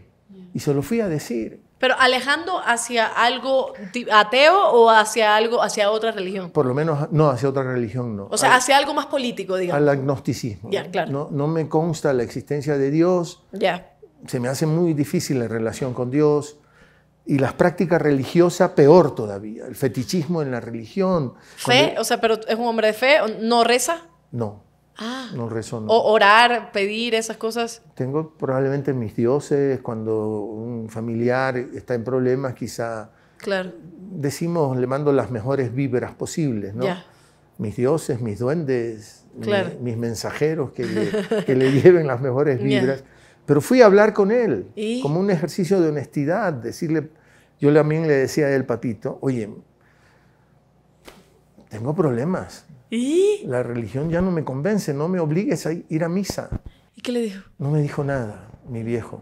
Y se lo fui a decir. Pero alejando hacia algo ateo o hacia algo, hacia otra religión. Por lo menos, no, hacia otra religión no. O sea, hacia algo más político, digamos. Al agnosticismo. Ya, claro. No, no, me consta la existencia de Dios. Ya. Se me hace muy difícil la relación con Dios. Y las prácticas religiosas, peor todavía. El fetichismo en la religión. ¿Fe? O sea, pero es un hombre de fe, ¿no reza? No. Ah. no O orar, pedir esas cosas. Tengo probablemente mis dioses, cuando un familiar está en problemas, quizá. Claro. Decimos, le mando las mejores vibras posibles, ¿no? Mis dioses, mis duendes, mis, mensajeros que le, <laughs> que le, lleven las mejores vibras. Pero fui a hablar con él, como un ejercicio de honestidad, decirle, yo también le decía a él, oye, tengo problemas, la religión ya no me convence, no me obligues a ir a misa. ¿Y qué le dijo? No me dijo nada, mi viejo.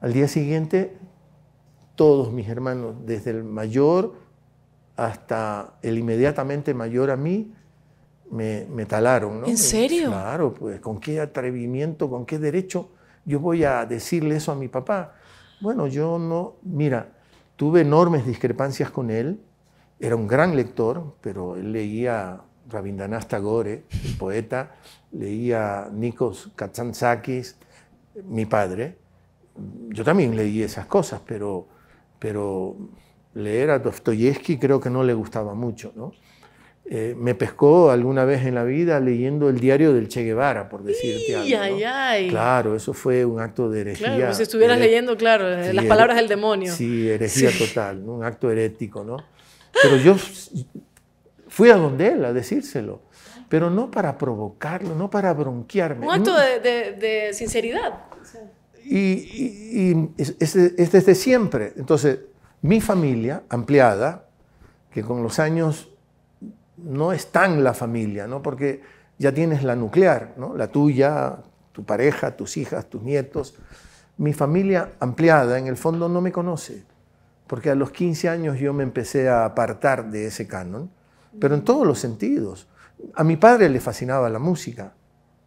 Al día siguiente, todos mis hermanos, desde el mayor hasta el inmediatamente mayor a mí, me, talaron. ¿En serio? Claro, pues con qué atrevimiento, con qué derecho yo voy a decirle eso a mi papá. Bueno, yo no, mira, tuve enormes discrepancias con él, era un gran lector, pero él leía Rabindranath Tagore, el poeta, leía Nikos Katsantzakis, mi padre. Yo también leí esas cosas, pero, pero leer a Dostoyevsky creo que no le gustaba mucho. ¿no? Eh, me pescó alguna vez en la vida leyendo el diario del Che Guevara, por decirte algo. Ay, ay. Claro, eso fue un acto de herejía. Claro, si estuvieras leyendo, claro, las palabras del demonio. Sí, herejía total, un acto herético, ¿no? Pero yo Fui a donde él a decírselo, pero no para provocarlo, no para bronquearme. Un acto de, sinceridad. Y, y, es, es, desde siempre. Entonces, mi familia ampliada, que con los años no es tan la familia, ¿no? porque ya tienes la nuclear, ¿no? la tuya, tu pareja, tus hijas, tus nietos. Mi familia ampliada en el fondo no me conoce, porque a los 15 años yo me empecé a apartar de ese canon pero en todos los sentidos. A mi padre le fascinaba la música,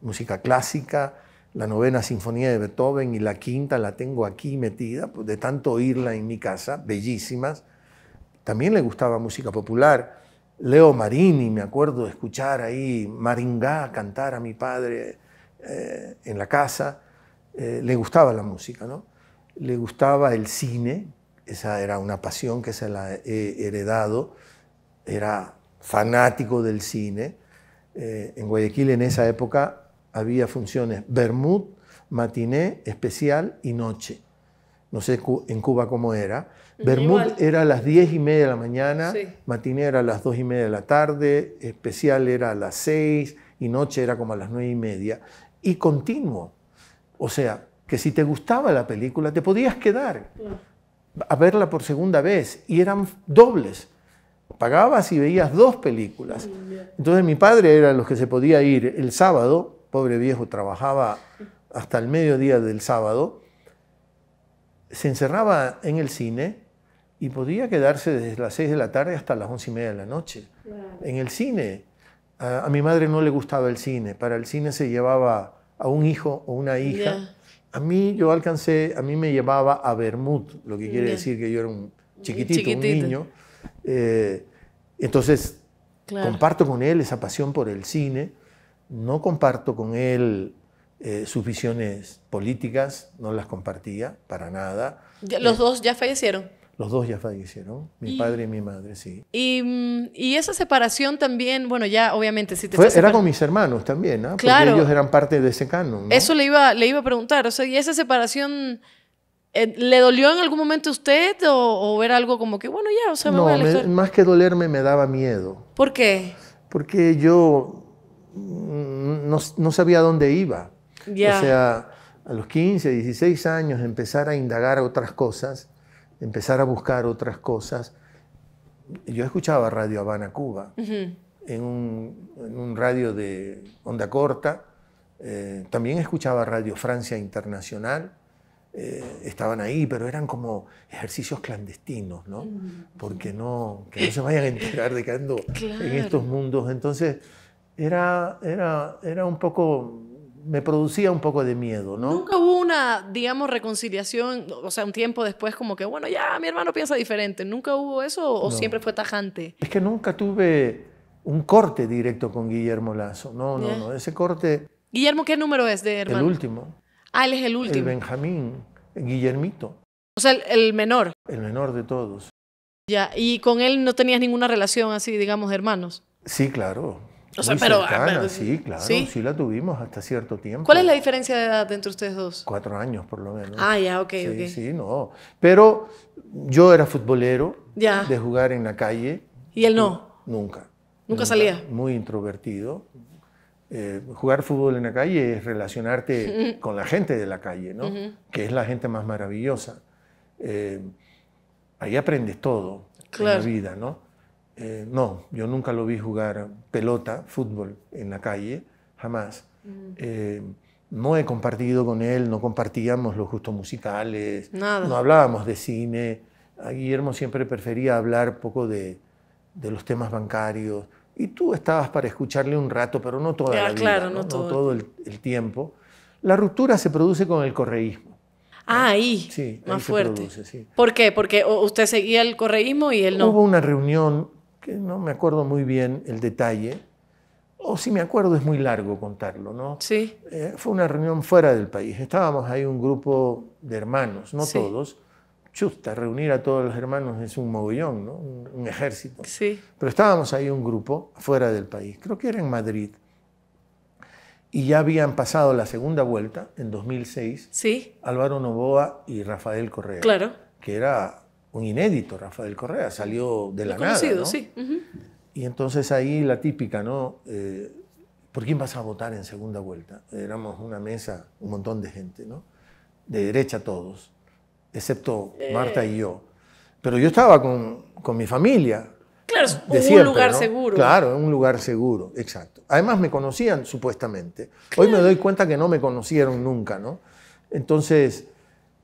música clásica, la novena sinfonía de Beethoven y la quinta la tengo aquí metida, pues, de tanto oírla en mi casa, bellísimas. También le gustaba música popular. Leo Marini, me acuerdo de escuchar ahí Maringá cantar a mi padre eh, en la casa. Eh, le gustaba la música, ¿no? Le gustaba el cine, esa era una pasión que se la he heredado. Era fanático del cine. Eh, en Guayaquil en esa época había funciones Bermud, matiné, especial y noche. No sé en Cuba cómo era. Mm, Bermud era a las diez y media de la mañana, matiné era a las dos y media de la tarde, especial era a las seis y noche era como a las nueve y media. Y continuo. O sea, que si te gustaba la película, te podías quedar mm. a verla por segunda vez. Y eran dobles. Pagabas y veías dos películas. Entonces mi padre era los que se podía ir el sábado, pobre viejo, trabajaba hasta el mediodía del sábado, se encerraba en el cine y podía quedarse desde las 6 de la tarde hasta las once y media de la noche. En el cine. A, mi madre no le gustaba el cine. Para el cine se llevaba a un hijo o una hija. A mí yo alcancé, a mí me llevaba a Bermud, lo que quiere decir que yo era un chiquitito, chiquitito. un niño. Eh, entonces, comparto con él esa pasión por el cine, no comparto con él eh, sus visiones políticas, no las compartía para nada. ¿Los eh, dos ya fallecieron? Los dos ya fallecieron, mi padre y mi madre, sí. Y, mm, y, esa separación también, bueno, ya obviamente si te Fue, Era con mis hermanos también, ¿no? Claro. Porque ellos eran parte de ese canon. ¿no? Eso le iba, le iba a preguntar, o sea, y esa separación eh, ¿Le dolió en algún momento a usted o, o, era algo como que, bueno, ya, o sea, me más que dolerme me daba miedo. ¿Por qué? Porque yo mm, no, sabía dónde iba. O sea, a los 15, 16 años empezar a indagar otras cosas, empezar a buscar otras cosas. Yo escuchaba Radio Habana, Cuba, en, un, radio de onda corta. Eh, también escuchaba Radio Francia Internacional eh, estaban ahí, pero eran como ejercicios clandestinos, ¿no? Porque no, que no se vayan a enterar de que ando <laughs> en estos mundos. Entonces, era, era, era un poco me producía un poco de miedo, ¿no? Nunca hubo una, digamos, reconciliación, o sea, un tiempo después como que, bueno, ya mi hermano piensa diferente. ¿Nunca hubo eso o siempre fue tajante? Es que nunca tuve un corte directo con Guillermo Lazo. No, no, no. Ese corte... Guillermo, ¿qué número es de hermano? El último. Ah, él es el último. El Benjamín, Guillermito. O sea, el, menor. El menor de todos. Ya, y con él no tenías ninguna relación así, digamos, hermanos. Sí, claro. O sea, ah, pero, sí, claro, ¿sí? la tuvimos hasta cierto tiempo. ¿Cuál es la diferencia de edad entre ustedes dos? Cuatro años, por lo menos. Ah, ya, ok, sí, Sí, no. Pero yo era futbolero, ya. de jugar en la calle. ¿Y él no? ¿Nunca, nunca salía? Muy introvertido, eh, jugar fútbol en la calle es relacionarte <laughs> con la gente de la calle, ¿no? Que es la gente más maravillosa. Eh, ahí aprendes todo en la vida, ¿no? Eh, no, yo nunca lo vi jugar pelota, fútbol en la calle, jamás. Mm. no he compartido con él, no compartíamos los gustos musicales, no hablábamos de cine. A Guillermo siempre prefería hablar poco de, de los temas bancarios, y tú estabas para escucharle un rato, pero no toda ah, la vida, no, todo, el, tiempo. La ruptura se produce con el correísmo. Ah, ahí, más fuerte. ¿Por qué? Porque usted seguía el correísmo y él no. Hubo una reunión, que no me acuerdo muy bien el detalle, o si me acuerdo es muy largo contarlo, ¿no? Sí. Eh, fue una reunión fuera del país. Estábamos ahí un grupo de hermanos, no todos, chusta, reunir a todos los hermanos es un mogollón, ¿no? un, ejército. Sí. Pero estábamos ahí un grupo fuera del país, creo que era en Madrid. Y ya habían pasado la segunda vuelta en 2006. Sí. Álvaro Novoa y Rafael Correa. Claro. Que era un inédito, Rafael Correa, salió de la nada. ¿no? sí. Y entonces ahí la típica, ¿no? Eh, ¿Por quién vas a votar en segunda vuelta? Éramos una mesa, un montón de gente, ¿no? De derecha todos excepto eh. Marta y yo. Pero yo estaba con, mi familia. Claro, un lugar seguro. Claro, un lugar seguro, exacto. Además me conocían supuestamente. Hoy me doy cuenta que no me conocieron nunca, ¿no? Entonces,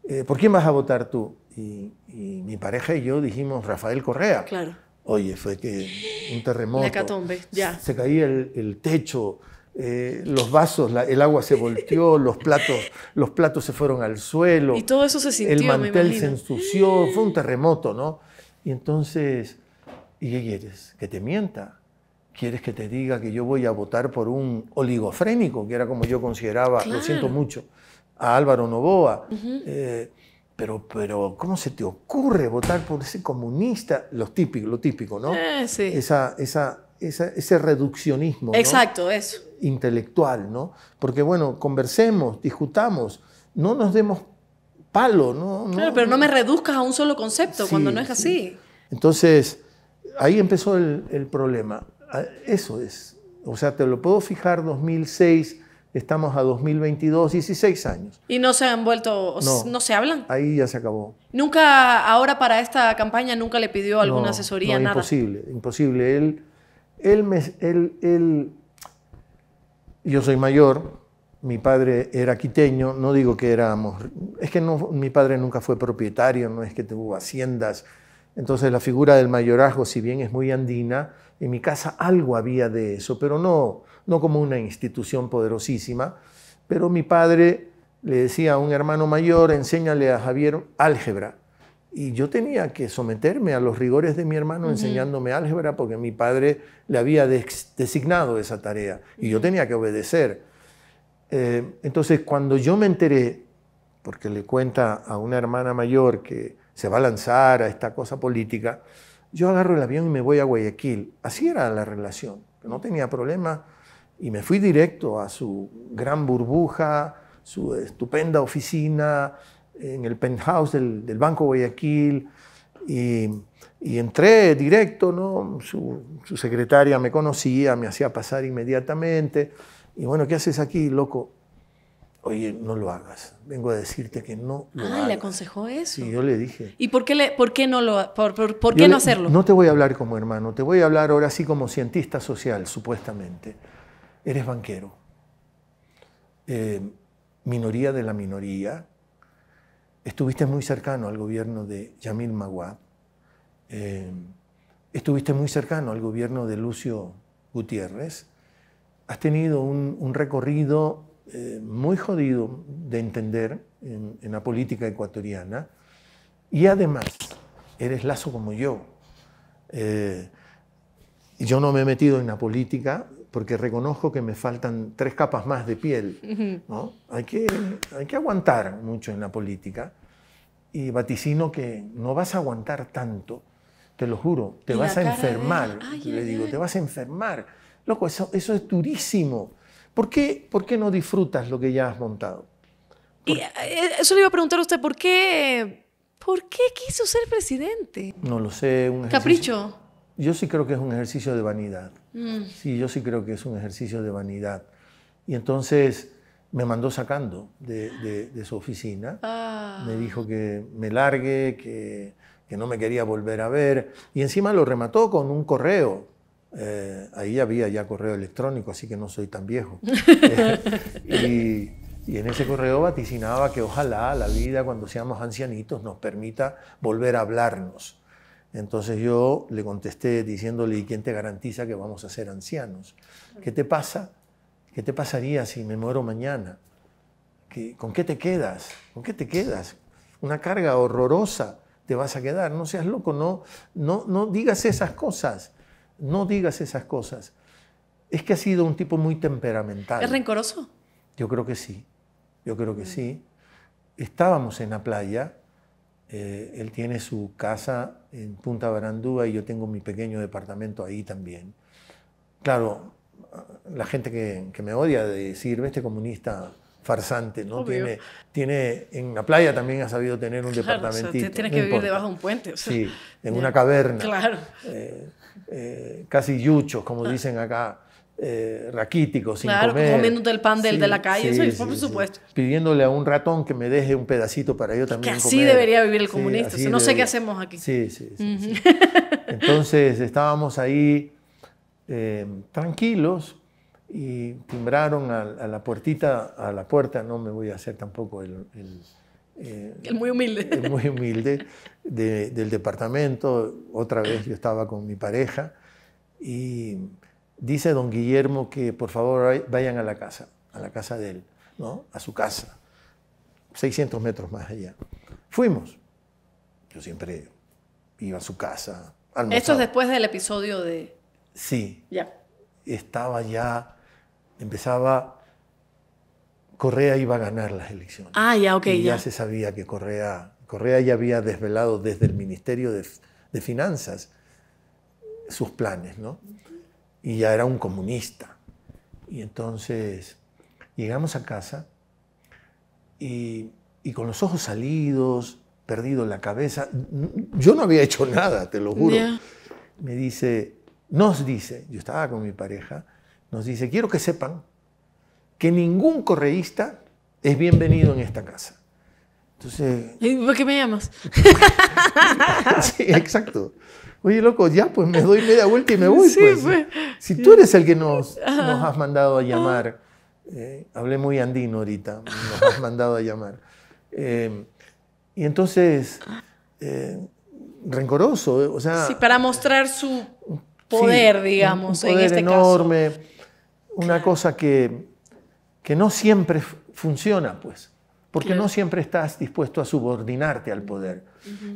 eh, ¿por quién vas a votar tú? Y, mi pareja y yo dijimos Rafael Correa. Claro. Oye, fue que un terremoto. ya. Se caía el techo, eh, los vasos, el agua se volteó, <laughs> los platos, los platos se fueron al suelo. Y todo eso se sintió. El mantel se ensució, mm. fue un terremoto, ¿no? Y entonces, ¿y qué quieres? ¿Que te mienta? ¿Quieres que te diga que yo voy a votar por un oligofrénico, que era como yo consideraba, lo siento mucho, a Álvaro Novoa? Eh, pero, pero, ¿cómo se te ocurre votar por ese comunista? lo típico, lo típico, ¿no? Eh, esa, esa ese reduccionismo. Exacto, eso. Intelectual, ¿no? Porque bueno, conversemos, discutamos, no nos demos palo, ¿no? claro, pero no me reduzcas a un solo concepto cuando no es así. Entonces, ahí empezó el, problema. Ah, eso es. O sea, te lo puedo fijar 2006, Estamos a 2022, 16 años. ¿Y no se han vuelto, no, se hablan? Ahí ya se acabó. ¿Nunca, ahora para esta campaña, nunca le pidió alguna asesoría, no, Imposible, imposible. Él él me, yo soy mayor, mi padre era quiteño, no digo que éramos, es que no, mi padre nunca fue propietario, no es que tuvo haciendas. Entonces la figura del mayorazgo, si bien es muy andina, en mi casa algo había de eso, pero no, no como una institución poderosísima. Pero mi padre le decía a un hermano mayor, enséñale a Javier álgebra y yo tenía que someterme a los rigores de mi hermano enseñándome álgebra porque mi padre le había designado esa tarea y yo tenía que obedecer. Eh, entonces, cuando yo me enteré, porque le cuenta a una hermana mayor que se va a lanzar a esta cosa política, yo agarro el avión y me voy a Guayaquil. Así era la relación, no tenía problema y me fui directo a su gran burbuja, su estupenda oficina, en el penthouse del, Banco Guayaquil y, entré directo, ¿no? Su, secretaria me conocía, me hacía pasar inmediatamente. Y bueno, ¿qué haces aquí, loco? Oye, no lo hagas. Vengo a decirte que no lo ah, hagas. le aconsejó eso. y yo le dije. ¿Y por qué, por qué no, lo, por, qué no hacerlo? No te voy a hablar como hermano, te voy a hablar ahora sí como cientista social, supuestamente. Eres banquero. Eh, minoría de la minoría estuviste muy cercano al gobierno de Yamil Maguad, eh, estuviste muy cercano al gobierno de Lucio Gutiérrez, has tenido un, recorrido eh, muy jodido de entender en, la política ecuatoriana y además eres lazo como yo. Eh, yo no me he metido en la política, porque reconozco que me faltan tres capas más de piel. ¿no? Hay, que, hay que aguantar mucho en la política y vaticino que no vas a aguantar tanto, te lo juro, te vas a enfermar, le digo, te vas a enfermar. Loco, eso, eso es durísimo. ¿Por qué, ¿Por qué no disfrutas lo que ya has montado? Y eh, eh, eso le iba a preguntar a usted, ¿por qué, ¿por qué quiso ser presidente? No lo sé, un Capricho. Yo sí creo que es un ejercicio de vanidad. Mm. Sí, yo sí creo que es un ejercicio de vanidad. Y entonces me mandó sacando de, su oficina. Ah. Me dijo que me largue, que, que, no me quería volver a ver. Y encima lo remató con un correo. Eh, ahí había ya correo electrónico, así que no soy tan viejo. <laughs> <laughs> y, y, en ese correo vaticinaba que ojalá la vida, cuando seamos ancianitos, nos permita volver a hablarnos. Entonces yo le contesté diciéndole, quién te garantiza que vamos a ser ancianos? ¿Qué te pasa? ¿Qué te pasaría si me muero mañana? ¿Con qué te quedas? ¿Con qué te quedas? Una carga horrorosa te vas a quedar. No seas loco, no, no, no digas esas cosas. No digas esas cosas. Es que ha sido un tipo muy temperamental. ¿Es rencoroso? Yo creo que sí. Yo creo que sí. Estábamos en la playa eh, él tiene su casa en Punta Barandúa y yo tengo mi pequeño departamento ahí también. Claro, la gente que, me odia de decir, este comunista farsante, ¿no? Tiene, en la playa también ha sabido tener un departamento. departamentito. tienes que vivir debajo de un puente. sí, en una caverna. Claro. Eh, eh, casi yuchos, como ah. dicen acá. Eh, raquíticos, raquítico, sin claro, comiéndote el pan del, de la calle, por supuesto. Pidiéndole a un ratón que me deje un pedacito para yo también. Que así debería vivir el comunista, no sé qué hacemos aquí. Sí, sí, Entonces estábamos ahí eh, tranquilos y timbraron a, la puertita, a la puerta, no me voy a hacer tampoco el... el, eh, muy humilde. El muy humilde del departamento. Otra vez yo estaba con mi pareja y dice don Guillermo que por favor vayan a la casa, a la casa de él, ¿no? A su casa, 600 metros más allá. Fuimos. Yo siempre iba a su casa. Almorzaba. Esto es después del episodio de... Sí. Ya. Estaba ya, empezaba... Correa iba a ganar las elecciones. Ah, ya, ok. ya, ya se sabía que Correa, Correa ya había desvelado desde el Ministerio de, de Finanzas sus planes, ¿no? y ya era un comunista. Y entonces llegamos a casa y, con los ojos salidos, perdido la cabeza, yo no había hecho nada, te lo juro. Me dice, nos dice, yo estaba con mi pareja, nos dice, quiero que sepan que ningún correísta es bienvenido en esta casa. Entonces... ¿Por qué me llamas? <laughs> sí, exacto. Oye, loco, ya pues me doy media vuelta y me voy. <laughs> pues. Si tú eres el que nos, <laughs> has mandado a ah. llamar, eh, hablé muy andino ahorita, nos has mandado a llamar. Em, y entonces, eh, rencoroso, o sea... Sí, para mostrar su poder, digamos, un poder en este enorme, Una cosa que, que no siempre funciona, pues, porque no siempre estás dispuesto a subordinarte al poder,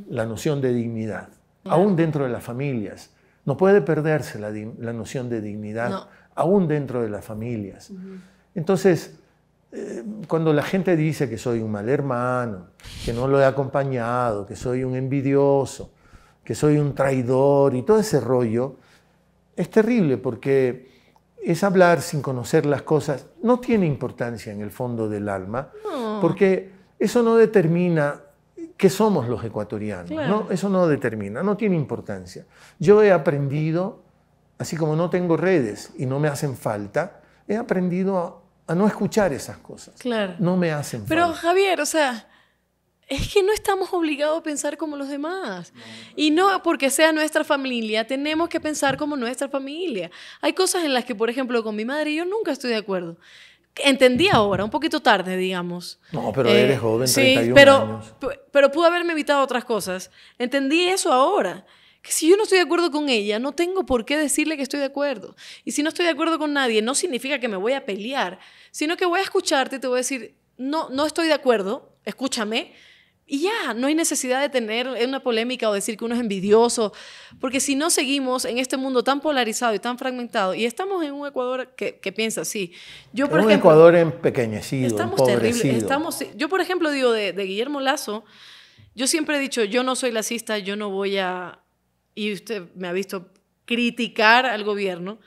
la noción de dignidad aún dentro de las familias. No puede perderse la, la noción de dignidad, aún dentro de las familias. Entonces, eh, cuando la gente dice que soy un mal hermano, que no lo he acompañado, que soy un envidioso, que soy un traidor y todo ese rollo, es terrible porque es hablar sin conocer las cosas. No tiene importancia en el fondo del alma, porque eso no determina qué somos los ecuatorianos. ¿no? Eso no determina, no tiene importancia. Yo he aprendido, así como no tengo redes y no me hacen falta, he aprendido a, no escuchar esas cosas. Claro. No me hacen falta. Pero Javier, o sea, es que no estamos obligados a pensar como los demás. Y no porque sea nuestra familia, tenemos que pensar como nuestra familia. Hay cosas en las que, por ejemplo, con mi madre yo nunca estoy de acuerdo entendí ahora, un poquito tarde, digamos. No, pero él eres eh, joven, 31 sí, pero, pudo pero pude haberme evitado otras cosas. Entendí eso ahora. Que si yo no estoy de acuerdo con ella, no tengo por qué decirle que estoy de acuerdo. Y si no estoy de acuerdo con nadie, no significa que me voy a pelear, sino que voy a escucharte y te voy a decir, no, no estoy de acuerdo, escúchame, y ya, no hay necesidad de tener una polémica o decir que uno es envidioso, porque si no seguimos en este mundo tan polarizado y tan fragmentado, y estamos en un Ecuador que, piensa así. Yo, por ejemplo, un Ecuador empequeñecido, estamos Terrible, estamos, yo, por ejemplo, digo de, de, Guillermo Lazo, yo siempre he dicho, yo no soy lacista, yo no voy a... Y usted me ha visto criticar al gobierno.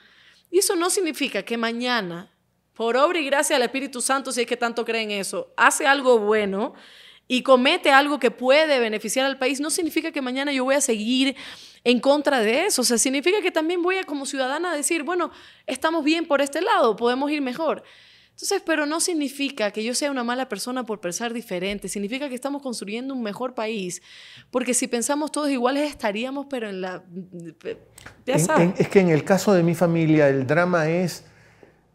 Y eso no significa que mañana, por obra y gracia del Espíritu Santo, si es que tanto creen eso, hace algo bueno y comete algo que puede beneficiar al país, no significa que mañana yo voy a seguir en contra de eso. O sea, significa que también voy a como ciudadana decir, bueno, estamos bien por este lado, podemos ir mejor. Entonces, pero no significa que yo sea una mala persona por pensar diferente, significa que estamos construyendo un mejor país, porque si pensamos todos iguales estaríamos, pero en la... Mm, es que en el caso de mi familia el drama es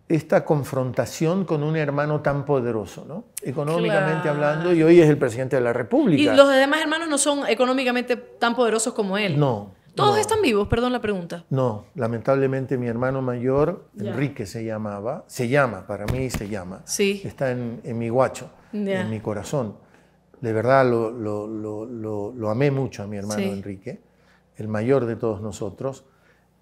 esta confrontación con un hermano tan poderoso, ¿no? Económicamente hablando, y hoy es el presidente de la República. Y los demás hermanos no son económicamente tan poderosos como él. No. Todos están vivos, perdón la pregunta. No, lamentablemente mi hermano mayor, Enrique se llamaba, se llama, para mí se llama. Sí. Está en, mi guacho, en mi corazón. De verdad lo, amé mucho a mi hermano Enrique, el mayor de todos nosotros.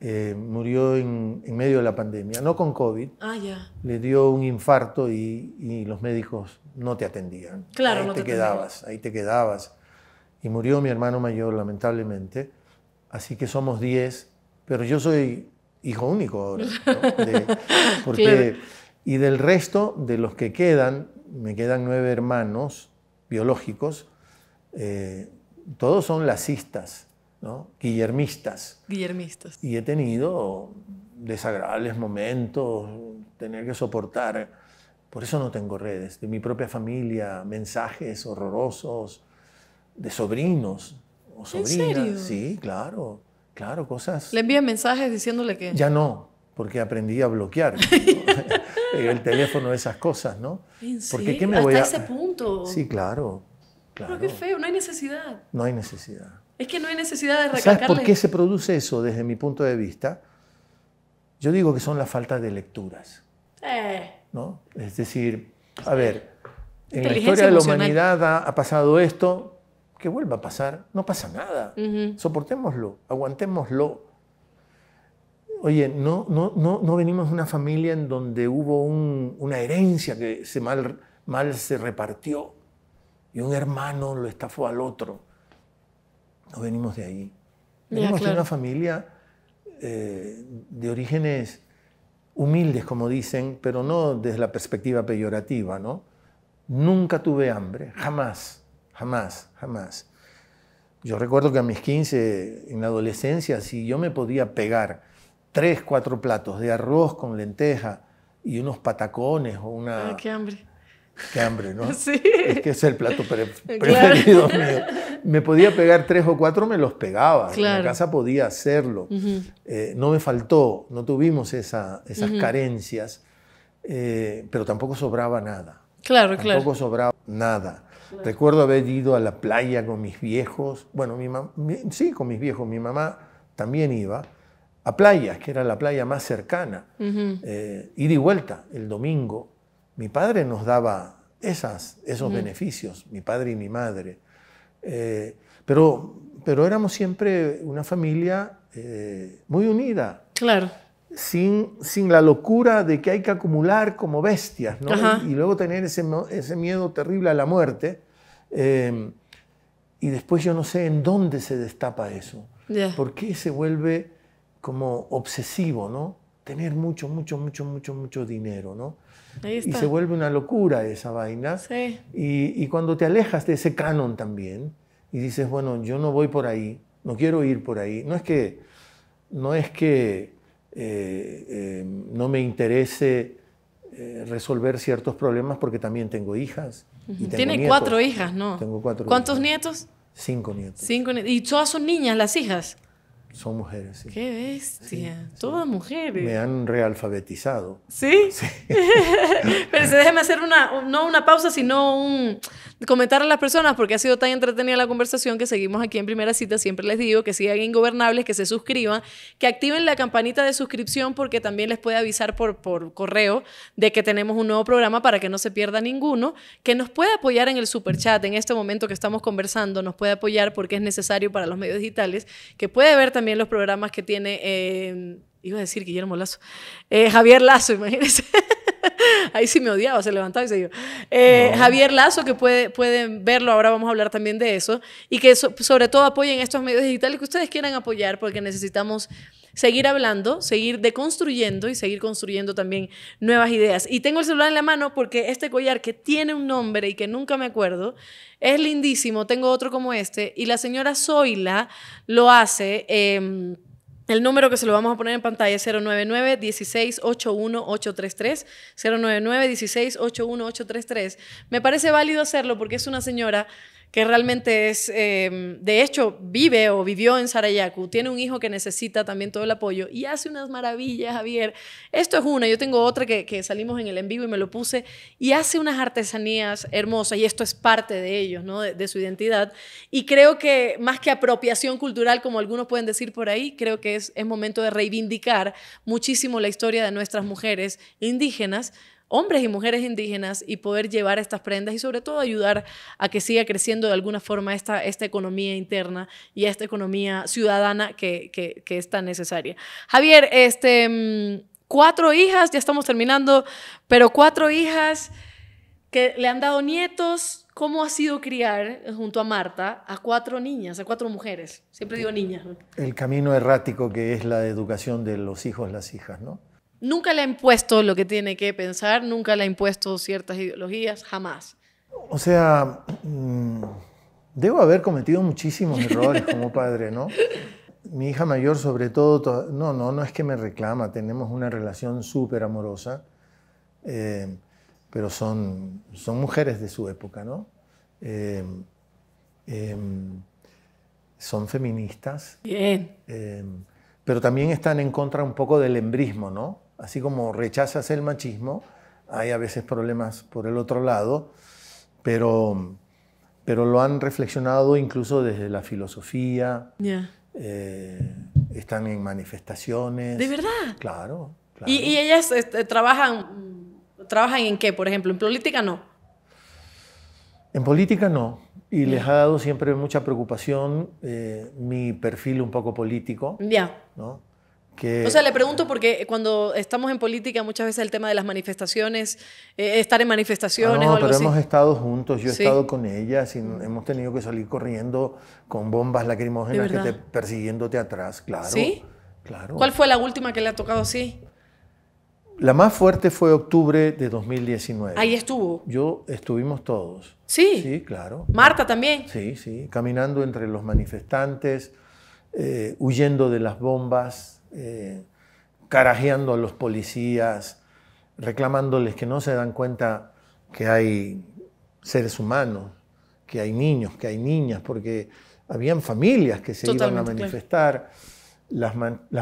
Eh, murió en, medio de la pandemia, no con COVID. Ah, ya. Le dio un infarto y, los médicos no te atendían. Claro, no te, te quedabas, ahí te quedabas. Y murió mi hermano mayor, lamentablemente. Así que somos 10, pero yo soy hijo único ahora. <laughs> Y del resto, de los que quedan, me quedan nueve hermanos biológicos, eh, todos son lacistas. Guillermistas. Guillermistas. Y he tenido desagradables momentos, tener que soportar. Por eso no tengo redes, de mi propia familia, mensajes horrorosos, de sobrinos o sobrinas. Sí, claro, claro, cosas. ¿Le envían mensajes diciéndole que.? Ya no, porque aprendí a bloquear <laughs> el teléfono, esas cosas, ¿no? porque ¿qué me voy a... ese punto. Sí, claro, claro. Pero qué feo, no hay necesidad. No hay necesidad. Es que no hay necesidad de recalcarle. ¿Sabes por qué se produce eso desde mi punto de vista? Yo digo que son las falta de lecturas. Eh. ¿no? Es decir, a ver, en la historia de la humanidad ha, pasado esto, que vuelva a pasar, no pasa nada. Soportémoslo, aguantémoslo. Oye, no, no, venimos de una familia en donde hubo una herencia que se mal, mal se repartió y un hermano lo estafó al otro no venimos de ahí. Venimos de una familia eh, de orígenes humildes, como dicen, pero no desde la perspectiva peyorativa, ¿no? Nunca tuve hambre, jamás, jamás, jamás. Yo recuerdo que a mis 15, en la adolescencia, si yo me podía pegar tres, cuatro platos de arroz con lenteja y unos patacones o una... Ah, qué hambre. Qué hambre, ¿no? <laughs> Sí. Es que es el plato <laughs> preferido mío. Me podía pegar tres o cuatro, me los pegaba. En la casa podía hacerlo. Eh, no me faltó, no tuvimos esas carencias, eh, pero tampoco sobraba nada. Claro, claro. Tampoco sobraba nada. Recuerdo haber ido a la playa con mis viejos. Bueno, mi sí, con mis viejos. Mi mamá también iba a playas, que era la playa más cercana. Eh, y vuelta el domingo mi padre nos daba esas, esos beneficios, mi padre y mi madre. Eh, pero, pero éramos siempre una familia eh, muy unida. Claro. Sin, sin la locura de que hay que acumular como bestias, ¿no? Y, luego tener ese, miedo terrible a la muerte. Em, y después yo no sé en dónde se destapa eso. Porque ¿Por qué se vuelve como obsesivo, no? tener mucho, mucho, mucho, mucho, mucho dinero, ¿no? Ahí está. Y se vuelve una locura esa vaina. Sí. Y, y, cuando te alejas de ese canon también y dices, bueno, yo no voy por ahí, no quiero ir por ahí, no es que, no, es que, eh, em, no me interese eh, resolver ciertos problemas porque también tengo hijas. y Tiene cuatro hijas, ¿no? Tengo cuatro ¿Cuántos hijas. nietos? Cinco nietos. Cinco nietos. ¿Y todas son niñas las hijas? Son mujeres, Qué bestia. Todas mujeres. Me han realfabetizado. ¿Sí? sí. <laughs> Pero déjeme hacer una, no una pausa, sino un, comentar a las personas porque ha sido tan entretenida la conversación que seguimos aquí en primera cita. Siempre les digo que sigan ingobernables, que se suscriban, que activen la campanita de suscripción porque también les puede avisar por, por correo de que tenemos un nuevo programa para que no se pierda ninguno, que nos puede apoyar en el super chat en este momento que estamos conversando, nos puede apoyar porque es necesario para los medios digitales, que puede ver también los programas que tiene. Eh, iba a decir Guillermo Lazo, eh, Javier Lazo, <laughs> imagínense. Ahí sí me odiaba, se levantaba y se iba. Eh, Javier Lazo, que pueden verlo, ahora vamos a hablar también de eso, y que sobre todo apoyen estos medios digitales que ustedes quieran apoyar, porque necesitamos seguir hablando, seguir deconstruyendo y seguir construyendo también nuevas ideas. Y tengo el celular en la mano porque este collar que tiene un nombre y que nunca me acuerdo, es lindísimo, tengo otro como este, y la señora Zoila lo hace. Em, el número que se lo vamos a poner en pantalla es 099 16 099 16 Me parece válido hacerlo porque es una señora que realmente es, em, de hecho, vive o vivió en Sarayaku, tiene un hijo que necesita también todo el apoyo y hace unas maravillas, Javier. Esto es una, yo tengo otra que, salimos en el en vivo y me lo puse, y hace unas artesanías hermosas y esto es parte de ellos, ¿no? de, su identidad. Y creo que más que apropiación cultural, como algunos pueden decir por ahí, creo que es, es momento de reivindicar muchísimo la historia de nuestras mujeres indígenas hombres y mujeres indígenas y poder llevar estas prendas y sobre todo ayudar a que siga creciendo de alguna forma esta, esta economía interna y esta economía ciudadana que, que, es tan necesaria. Javier, este, mm, cuatro hijas, ya estamos terminando, pero cuatro hijas que le han dado nietos, ¿cómo ha sido criar junto a Marta a cuatro niñas, a cuatro mujeres? Siempre digo niñas. El camino errático que es la educación de los hijos, las hijas, ¿no? nunca le ha impuesto lo que tiene que pensar, nunca le ha impuesto ciertas ideologías, jamás. O sea, mm, debo haber cometido muchísimos errores como padre, ¿no? Mi hija mayor, sobre todo, no, no, no es que me reclama, tenemos una relación súper amorosa, eh, pero son, son mujeres de su época, ¿no? Eh, em, son feministas. Bien. Em, pero también están en contra un poco del embrismo, ¿no? así como rechazas el machismo, hay a veces problemas por el otro lado, pero, pero lo han reflexionado incluso desde la filosofía. Eh, están en manifestaciones. ¿De verdad? Claro. ¿Y, ellas este, trabajan, trabajan en qué, por ejemplo? ¿En política no? En política no. Y les ha dado siempre mucha preocupación eh, mi perfil un poco político. Ya. ¿no? O sea, le pregunto porque cuando estamos en política muchas veces el tema de las manifestaciones, eh, estar en manifestaciones. Ah, no, pero hemos estado juntos, yo he estado con ellas y hemos tenido que salir corriendo con bombas lacrimógenas persiguiéndote atrás, claro. Claro. ¿Cuál fue la última que le ha tocado así? La más fuerte fue octubre de 2019. Ahí estuvo. Yo estuvimos todos. Sí. Sí, claro. Marta también. Sí, sí. Caminando entre los manifestantes, eh, huyendo de las bombas eh, carajeando a los policías, reclamándoles que no se dan cuenta que hay seres humanos, que hay niños, que hay niñas, porque habían familias que se iban a manifestar. Las,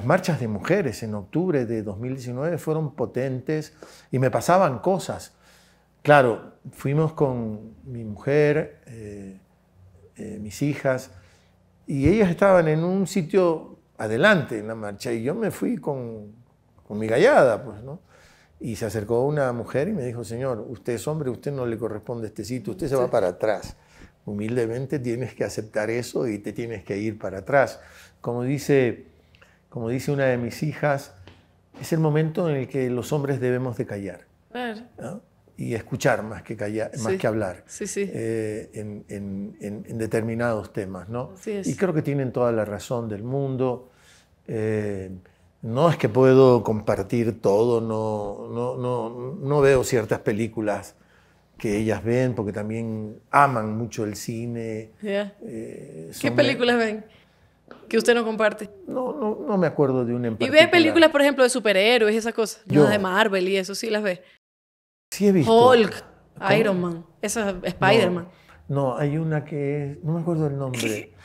marchas de mujeres en octubre de 2019 fueron potentes y me pasaban cosas. Claro, fuimos con mi mujer, eh, eh, mis hijas, y ellas estaban en un sitio adelante en la marcha. Y yo me fui con, mi gallada, pues, ¿no? Y se acercó una mujer y me dijo, señor, usted es hombre, usted no le corresponde este sitio, usted se va para atrás. Humildemente tienes que aceptar eso y te tienes que ir para atrás. Como dice, como dice una de mis hijas, es el momento en el que los hombres debemos de callar. Y escuchar más que, callar, más que hablar eh, en, determinados temas. ¿no? Y creo que tienen toda la razón del mundo. Eh, no es que puedo compartir todo, no, no, no, veo ciertas películas que ellas ven, porque también aman mucho el cine. Eh, ¿Qué películas ven? Que usted no comparte. No, no, me acuerdo de una en particular. ¿Y ve películas, por ejemplo, de superhéroes y esas cosas? Yo. de Marvel y eso, sí las ve. Sí he visto. Hulk, Iron Man, esa Spider-Man. No, hay una que es, no me acuerdo del nombre. <laughs>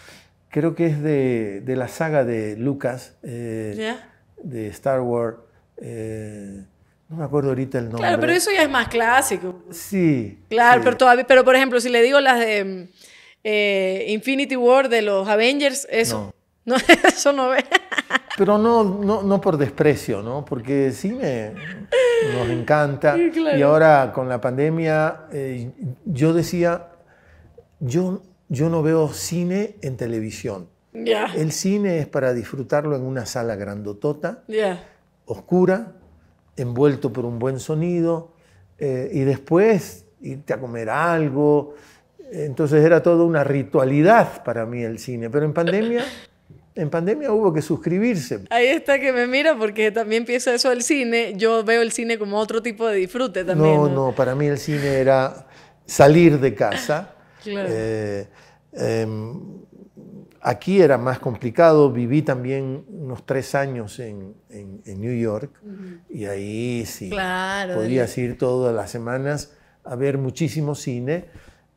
creo que es de, la saga de Lucas, eh, de Star Wars. Eh, no me acuerdo ahorita el nombre. Claro, pero eso ya es más clásico. Sí. Claro, pero todavía, pero por ejemplo, si le digo las de mm, eh, Infinity War de los Avengers, eso. No, <laughs> eso ve. Pero no, no, por desprecio, ¿no? Porque sí me, nos encanta. <laughs> Y ahora con la pandemia, yo decía, yo yo no veo cine en televisión. El cine es para disfrutarlo en una sala grandotota, oscura, envuelto por un buen sonido, eh, y después irte a comer algo. Entonces era toda una ritualidad para mí el cine, pero en pandemia... <laughs> En pandemia hubo que suscribirse. Ahí está que me mira porque también pienso eso del cine. Yo veo el cine como otro tipo de disfrute también. no, no para mí el cine era salir de casa, eh, em, aquí era más complicado, viví también unos tres años en, New York y ahí sí podías ir todas las semanas a ver muchísimo cine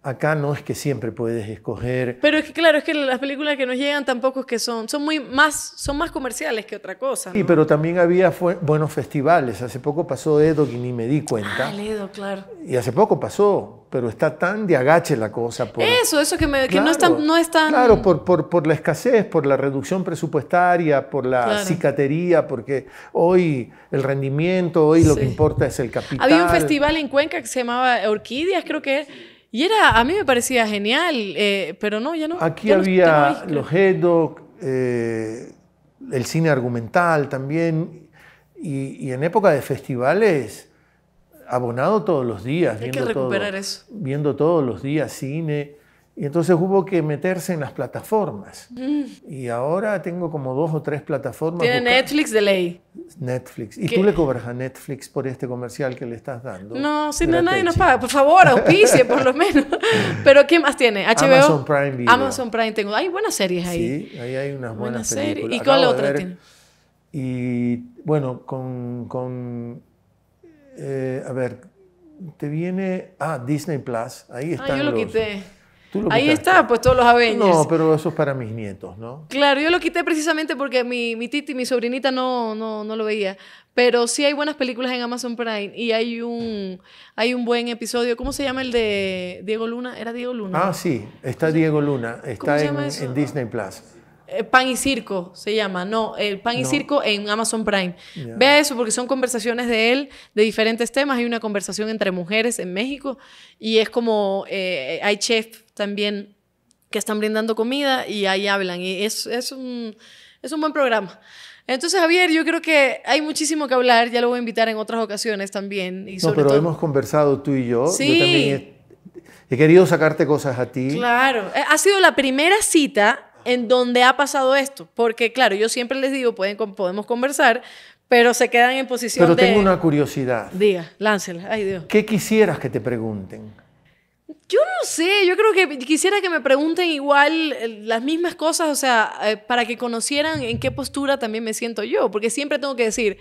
acá no es que siempre puedes escoger. Pero es que claro, es que las películas que nos llegan tampoco es que son, son muy más, son más comerciales que otra cosa. Sí, pero también había buenos festivales. Hace poco pasó Edo y ni me di cuenta. Ah, Edo, claro. Y hace poco pasó, pero está tan de agache la cosa. Por... Eso, eso que, no, es tan, no Claro, por, por, por, la escasez, por la reducción presupuestaria, por la cicatería, porque hoy el rendimiento, hoy lo que importa es el capital. Había un festival en Cuenca que se llamaba Orquídeas, creo que y era, a mí me parecía genial, eh, pero no, ya no. Aquí había los headdocs eh, el cine argumental también, y, en época de festivales, abonado todos los días. viendo Viendo todos los días cine. Y entonces hubo que meterse en las plataformas. Mm. Y ahora tengo como dos o tres plataformas. Tiene Netflix de ley. Netflix. ¿Y tú le cobras a Netflix por este comercial que le estás dando? No, si no, nadie nos paga. Por favor, auspicie por lo <laughs> menos. Pero ¿qué más tiene? Amazon Prime Amazon Prime tengo. Hay buenas series ahí. Sí, ahí hay unas buenas, ¿Y cuál otra tiene? Y bueno, con... con eh, a ver, te viene... Ah, Disney Plus. Ahí está. Ah, yo lo quité. Ahí está, pues todos los Avengers. No, pero eso es para mis nietos, ¿no? Claro, yo lo quité precisamente porque mi, mi titi, mi sobrinita no, no, no lo veía. Pero sí hay buenas películas en Amazon Prime y hay un, hay un buen episodio. ¿Cómo se llama el de Diego Luna? ¿Era Diego Luna? Ah, sí, está Diego Luna. Está en, Disney Plus. Eh, Pan y Circo se llama, no, el Pan y Circo en Amazon Prime. Ve Vea eso porque son conversaciones de él de diferentes temas. Hay una conversación entre mujeres en México y es como eh, hay chef también que están brindando comida y ahí hablan. Y es, es, un, es un buen programa. Entonces, Javier, yo creo que hay muchísimo que hablar. Ya lo voy a invitar en otras ocasiones también. no, pero hemos conversado tú y yo. Sí. he, querido sacarte cosas a ti. Claro. Eh, ha sido la primera cita en donde ha pasado esto. Porque, claro, yo siempre les digo, pueden, podemos conversar, pero se quedan en posición pero de... Pero tengo una curiosidad. Diga, láncela. Ay, Dios. ¿Qué quisieras que te pregunten? Yo no sé, yo creo que quisiera que me pregunten igual eh, las mismas cosas, o sea, eh, para que conocieran en qué postura también me siento yo, porque siempre tengo que decir,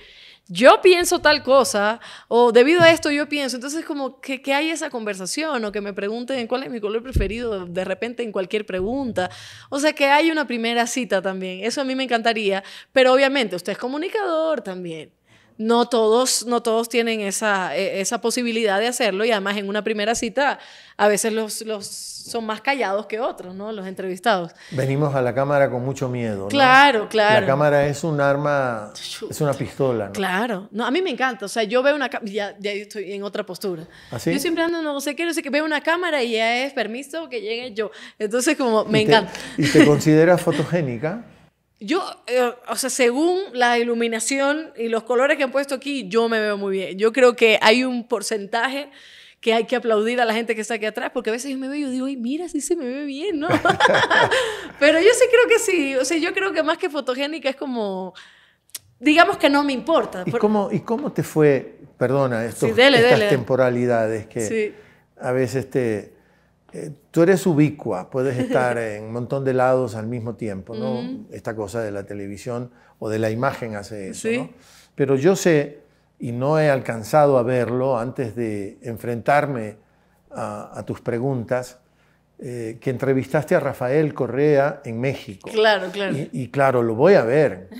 yo pienso tal cosa, o debido a esto yo pienso, entonces como que, que hay esa conversación, o que me pregunten cuál es mi color preferido de repente en cualquier pregunta, o sea, que hay una primera cita también, eso a mí me encantaría, pero obviamente usted es comunicador también no todos, no todos tienen esa, e, esa, posibilidad de hacerlo y además en una primera cita a veces los, los, son más callados que otros, ¿no? Los entrevistados. Venimos a la cámara con mucho miedo. ¿no? Claro, claro. La cámara es un arma, es una pistola. ¿no? Claro, no, a mí me encanta, o sea, yo veo una cámara, ya, estoy en otra postura. ¿Así? ¿Ah, yo siempre ando, no sé qué, no sé qué, veo una cámara y ya es permiso que llegue yo. Entonces como me encanta. ¿Y te consideras fotogénica? <laughs> Yo, eh, o sea, según la iluminación y los colores que han puesto aquí, yo me veo muy bien. Yo creo que hay un porcentaje que hay que aplaudir a la gente que está aquí atrás, porque a veces yo me veo y digo, ay, mira, sí se me ve bien, ¿no? <laughs> Pero yo sí creo que sí. O sea, yo creo que más que fotogénica es como, digamos que no me importa. ¿Y, cómo, ¿y cómo te fue, perdona, esto sí, dele, estas temporalidades que a veces te eh, tú eres ubicua, puedes estar <laughs> en un montón de lados al mismo tiempo, ¿no? Esta cosa de la televisión o de la imagen hace eso, ¿no? Pero yo sé, y no he alcanzado a verlo antes de enfrentarme a, tus preguntas, eh, que entrevistaste a Rafael Correa en México. Claro, claro. Y, claro, lo voy a ver. <laughs>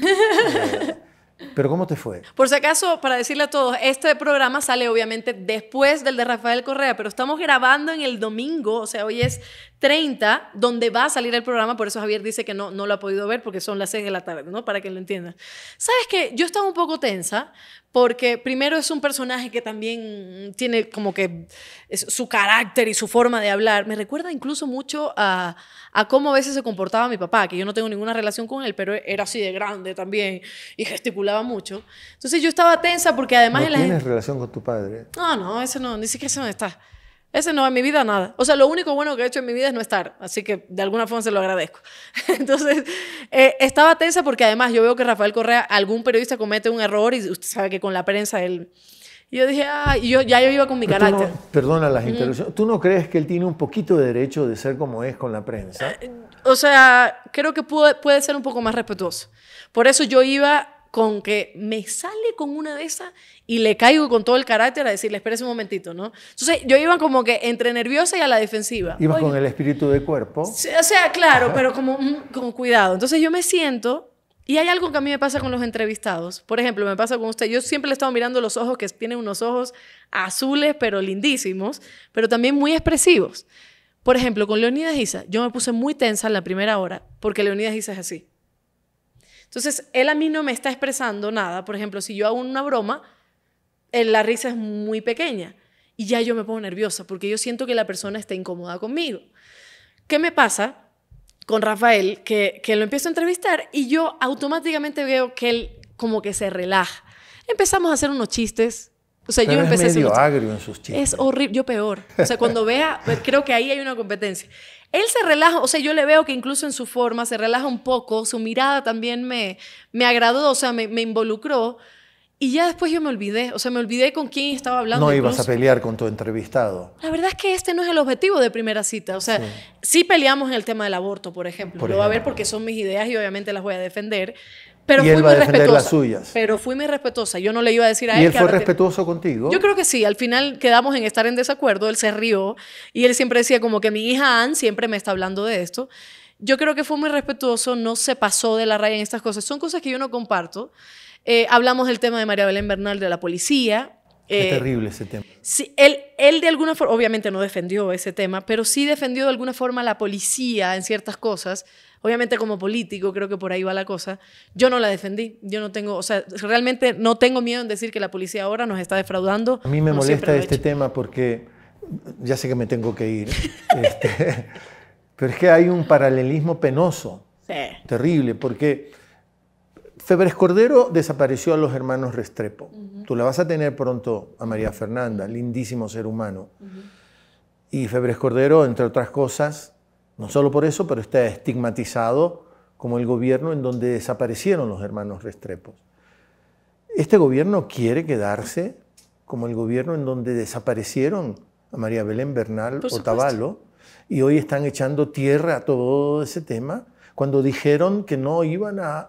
¿Pero cómo te fue? Por si acaso, para decirle a todos, este programa sale obviamente después del de Rafael Correa, pero estamos grabando en el domingo, o sea, hoy es 30, donde va a salir el programa, por eso Javier dice que no, no lo ha podido ver porque son las 6 de la tarde, ¿no? Para que lo entiendan. ¿Sabes qué? Yo estaba un poco tensa porque primero es un personaje que también tiene como que su carácter y su forma de hablar. Me recuerda incluso mucho a, cómo a veces se comportaba mi papá, que yo no tengo ninguna relación con él, pero era así de grande también y gesticulaba mucho. Entonces yo estaba tensa porque además... ¿No tienes relación con tu padre? No, no, ese no, ni siquiera se me está. Ese no, en mi vida nada. O sea, lo único bueno que he hecho en mi vida es no estar. Así que de alguna forma se lo agradezco. <laughs> Entonces, eh, estaba tensa porque además yo veo que Rafael Correa, algún periodista comete un error y usted sabe que con la prensa él... yo dije, ah, yo, ya yo iba con mi carácter. perdona las mm. interrupciones. ¿Tú no crees que él tiene un poquito de derecho de ser como es con la prensa? Eh, o sea, creo que puede ser un poco más respetuoso. Por eso yo iba con que me sale con una de esas y le caigo con todo el carácter a decirle, espérese un momentito, ¿no? Entonces yo iba como que entre nerviosa y a la defensiva. Ibas con el espíritu de cuerpo. O sea, claro, pero como mm, con cuidado. Entonces yo me siento y hay algo que a mí me pasa con los entrevistados. Por ejemplo, me pasa con usted. Yo siempre le he estado mirando los ojos, que tienen unos ojos azules, pero lindísimos, pero también muy expresivos. Por ejemplo, con Leonidas Isa, yo me puse muy tensa en la primera hora, porque Leonidas Isa es así. Entonces, él a mí no me está expresando nada. Por ejemplo, si yo hago una broma, eh, la risa es muy pequeña y ya yo me pongo nerviosa porque yo siento que la persona está incómoda conmigo. ¿Qué me pasa con Rafael? Que, que lo empiezo a entrevistar y yo automáticamente veo que él como que se relaja. Empezamos a hacer unos chistes o sea, yo empecé es en sus Es horrible, yo peor. O sea, cuando vea, <laughs> pues, creo que ahí hay una competencia. Él se relaja, o sea, yo le veo que incluso en su forma se relaja un poco, su mirada también me, me agradó, o sea, me, me involucró. Y ya después yo me olvidé, o sea, me olvidé con quién estaba hablando. No ibas a pelear con tu entrevistado. La verdad es que este no es el objetivo de primera cita, o sea, sí, peleamos en el tema del aborto, por ejemplo. Lo va a ver porque son mis ideas y obviamente las voy a defender, pero fui muy respetuosa, las Pero fui muy respetuosa. Yo no le iba a decir a él. ¿Y él fue respetuoso contigo? Yo creo que sí. Al final quedamos en estar en desacuerdo. Él se rió y él siempre decía como que mi hija Ann siempre me está hablando de esto. Yo creo que fue muy respetuoso. No se pasó de la raya en estas cosas. Son cosas que yo no comparto. Eh, hablamos del tema de María Belén Bernal de la policía. Eh, terrible ese tema. Sí, él, él de alguna forma, obviamente no defendió ese tema, pero sí defendió de alguna forma a la policía en ciertas cosas Obviamente como político creo que por ahí va la cosa. Yo no la defendí, yo no tengo, o sea, realmente no tengo miedo en decir que la policía ahora nos está defraudando. A mí me molesta este tema porque ya sé que me tengo que ir, este, <laughs> pero es que hay un paralelismo penoso, terrible, porque Febres Cordero desapareció a los hermanos Restrepo. Tú la vas a tener pronto a María Fernanda, lindísimo ser humano. Y Febres Cordero, entre otras cosas, no solo por eso, pero está estigmatizado como el gobierno en donde desaparecieron los hermanos Restrepos. Este gobierno quiere quedarse como el gobierno en donde desaparecieron a María Belén Bernal o Tabalo. y hoy están echando tierra a todo ese tema cuando dijeron que no iban a,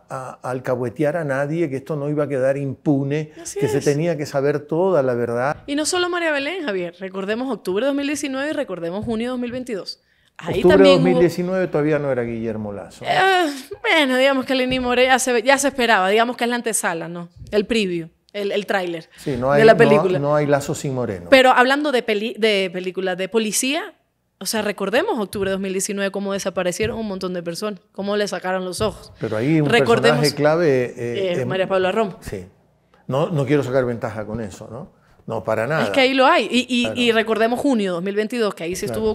alcahuetear a nadie, que esto no iba a quedar impune, que se tenía que saber toda la verdad. Y no solo María Belén, Javier, recordemos octubre de 2019 y recordemos junio de 2022 Ahí Octubre en 2019 todavía no era Guillermo Lazo. Eh, bueno, digamos que Lenín Moreno ya se, esperaba, digamos que es la antesala, ¿no? El preview, el, el tráiler sí, no de la película. No, hay Lazo sin Moreno. Pero hablando de, peli, de película de policía, o sea, recordemos octubre de 2019 cómo desaparecieron un montón de personas, cómo le sacaron los ojos. Pero ahí un recordemos, personaje clave... Eh, eh, María Paula Romo. Sí. No, no quiero sacar ventaja con eso, ¿no? No, para nada. Es que ahí lo hay. Y, recordemos junio de 2022, que ahí sí estuvo...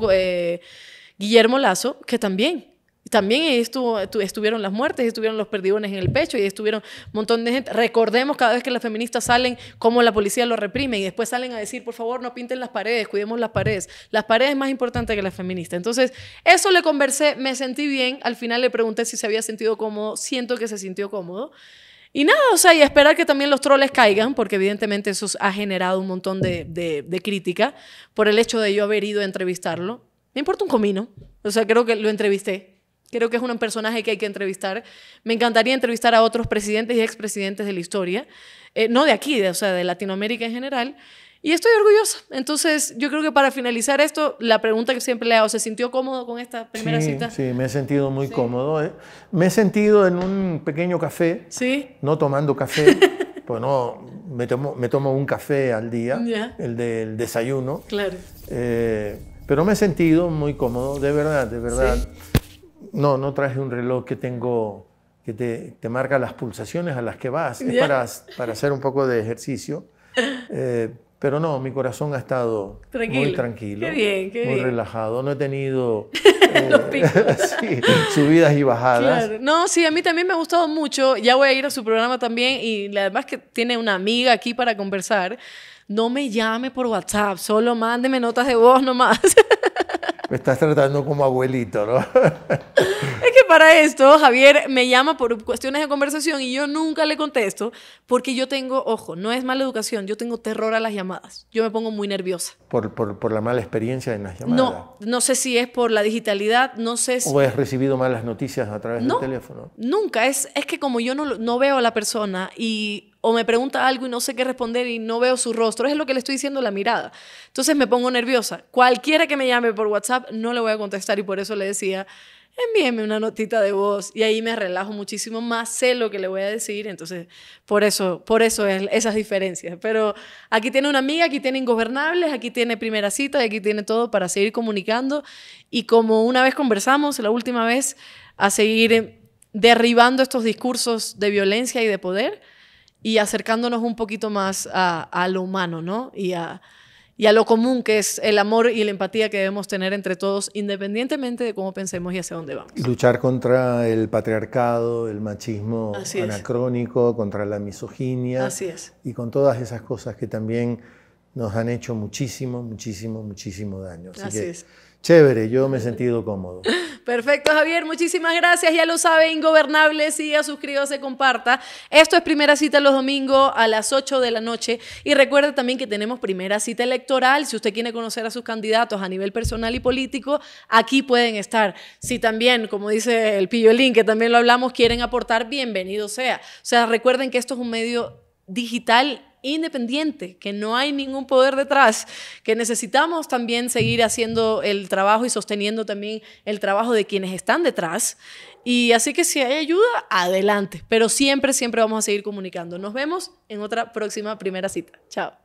Guillermo Lazo, que también también estuvieron las muertes, estuvieron los perdigones en el pecho y estuvieron un montón de gente. Recordemos cada vez que las feministas salen cómo la policía lo reprime y después salen a decir, por favor, no pinten las paredes, cuidemos las paredes. Las paredes es más importante que las feministas. Entonces, eso le conversé, me sentí bien, al final le pregunté si se había sentido cómodo, siento que se sintió cómodo. Y nada, o sea, y esperar que también los troles caigan, porque evidentemente eso ha generado un montón de, de, de crítica por el hecho de yo haber ido a entrevistarlo me importa un comino. O sea, creo que lo entrevisté. Creo que es un personaje que hay que entrevistar. Me encantaría entrevistar a otros presidentes y expresidentes de la historia, eh, no de aquí, de, o sea, de Latinoamérica en general. Y estoy orgullosa. Entonces, yo creo que para finalizar esto, la pregunta que siempre le hago, ¿se sintió cómodo con esta primera cita? Sí, me he sentido muy cómodo. ¿eh? Me he sentido en un pequeño café, ¿Sí? no tomando café, <laughs> pues no, me tomo, un café al día, el del desayuno. Claro. Eh, pero me he sentido muy cómodo, de verdad, de verdad. No, no traje un reloj que tengo que te, marca las pulsaciones a las que vas. Es para, para hacer un poco de ejercicio. <laughs> Eh, pero no, mi corazón ha estado muy tranquilo, muy relajado. No he tenido <laughs> eh, <laughs> subidas y bajadas. Claro. No, sí, a mí también me ha gustado mucho. Ya voy a ir a su programa también y además que tiene una amiga aquí para conversar no me llame por WhatsApp, solo mándeme notas de voz nomás. <laughs> Me estás tratando como abuelito, ¿no? es que para esto, Javier me llama por cuestiones de conversación y yo nunca le contesto porque yo tengo, ojo, no es mala educación, yo tengo terror a las llamadas. Yo me pongo muy nerviosa. Por, por, la mala experiencia en las llamadas. No, no sé si es por la digitalidad, no sé si... O has recibido malas noticias a través del teléfono. Nunca, es, es que como yo no, no veo a la persona y o me pregunta algo y no sé qué responder y no veo su rostro. Es lo que le estoy diciendo, la mirada. Entonces me pongo nerviosa. Cualquiera que me llame por WhatsApp no le voy a contestar y por eso le decía envíeme una notita de voz y ahí me relajo muchísimo más, sé lo que le voy a decir, entonces por eso, por eso es esas diferencias. Pero aquí tiene una amiga, aquí tiene ingobernables, aquí tiene primera cita y aquí tiene todo para seguir comunicando y como una vez conversamos, la última vez, a seguir derribando estos discursos de violencia y de poder y acercándonos un poquito más a, a lo humano, ¿no? Y a y a lo común que es el amor y la empatía que debemos tener entre todos, independientemente de cómo pensemos y hacia dónde vamos. Luchar contra el patriarcado, el machismo anacrónico, contra la misoginia. Así es. Y con todas esas cosas que también nos han hecho muchísimo, muchísimo, muchísimo daño. Así, es. Chévere, yo me he sentido cómodo. Perfecto, Javier, muchísimas gracias. Ya lo sabe, Ingobernable, siga, se comparta. Esto es primera cita los domingos a las 8 de la noche. Y recuerde también que tenemos primera cita electoral. Si usted quiere conocer a sus candidatos a nivel personal y político, aquí pueden estar. Si también, como dice el Pillolín, que también lo hablamos, quieren aportar, bienvenido sea. O sea, recuerden que esto es un medio digital independiente, que no hay ningún poder detrás, que necesitamos también seguir haciendo el trabajo y sosteniendo también el trabajo de quienes están detrás. Y así que si hay ayuda, adelante. Pero siempre, siempre vamos a seguir comunicando. Nos vemos en otra próxima primera cita. Chao.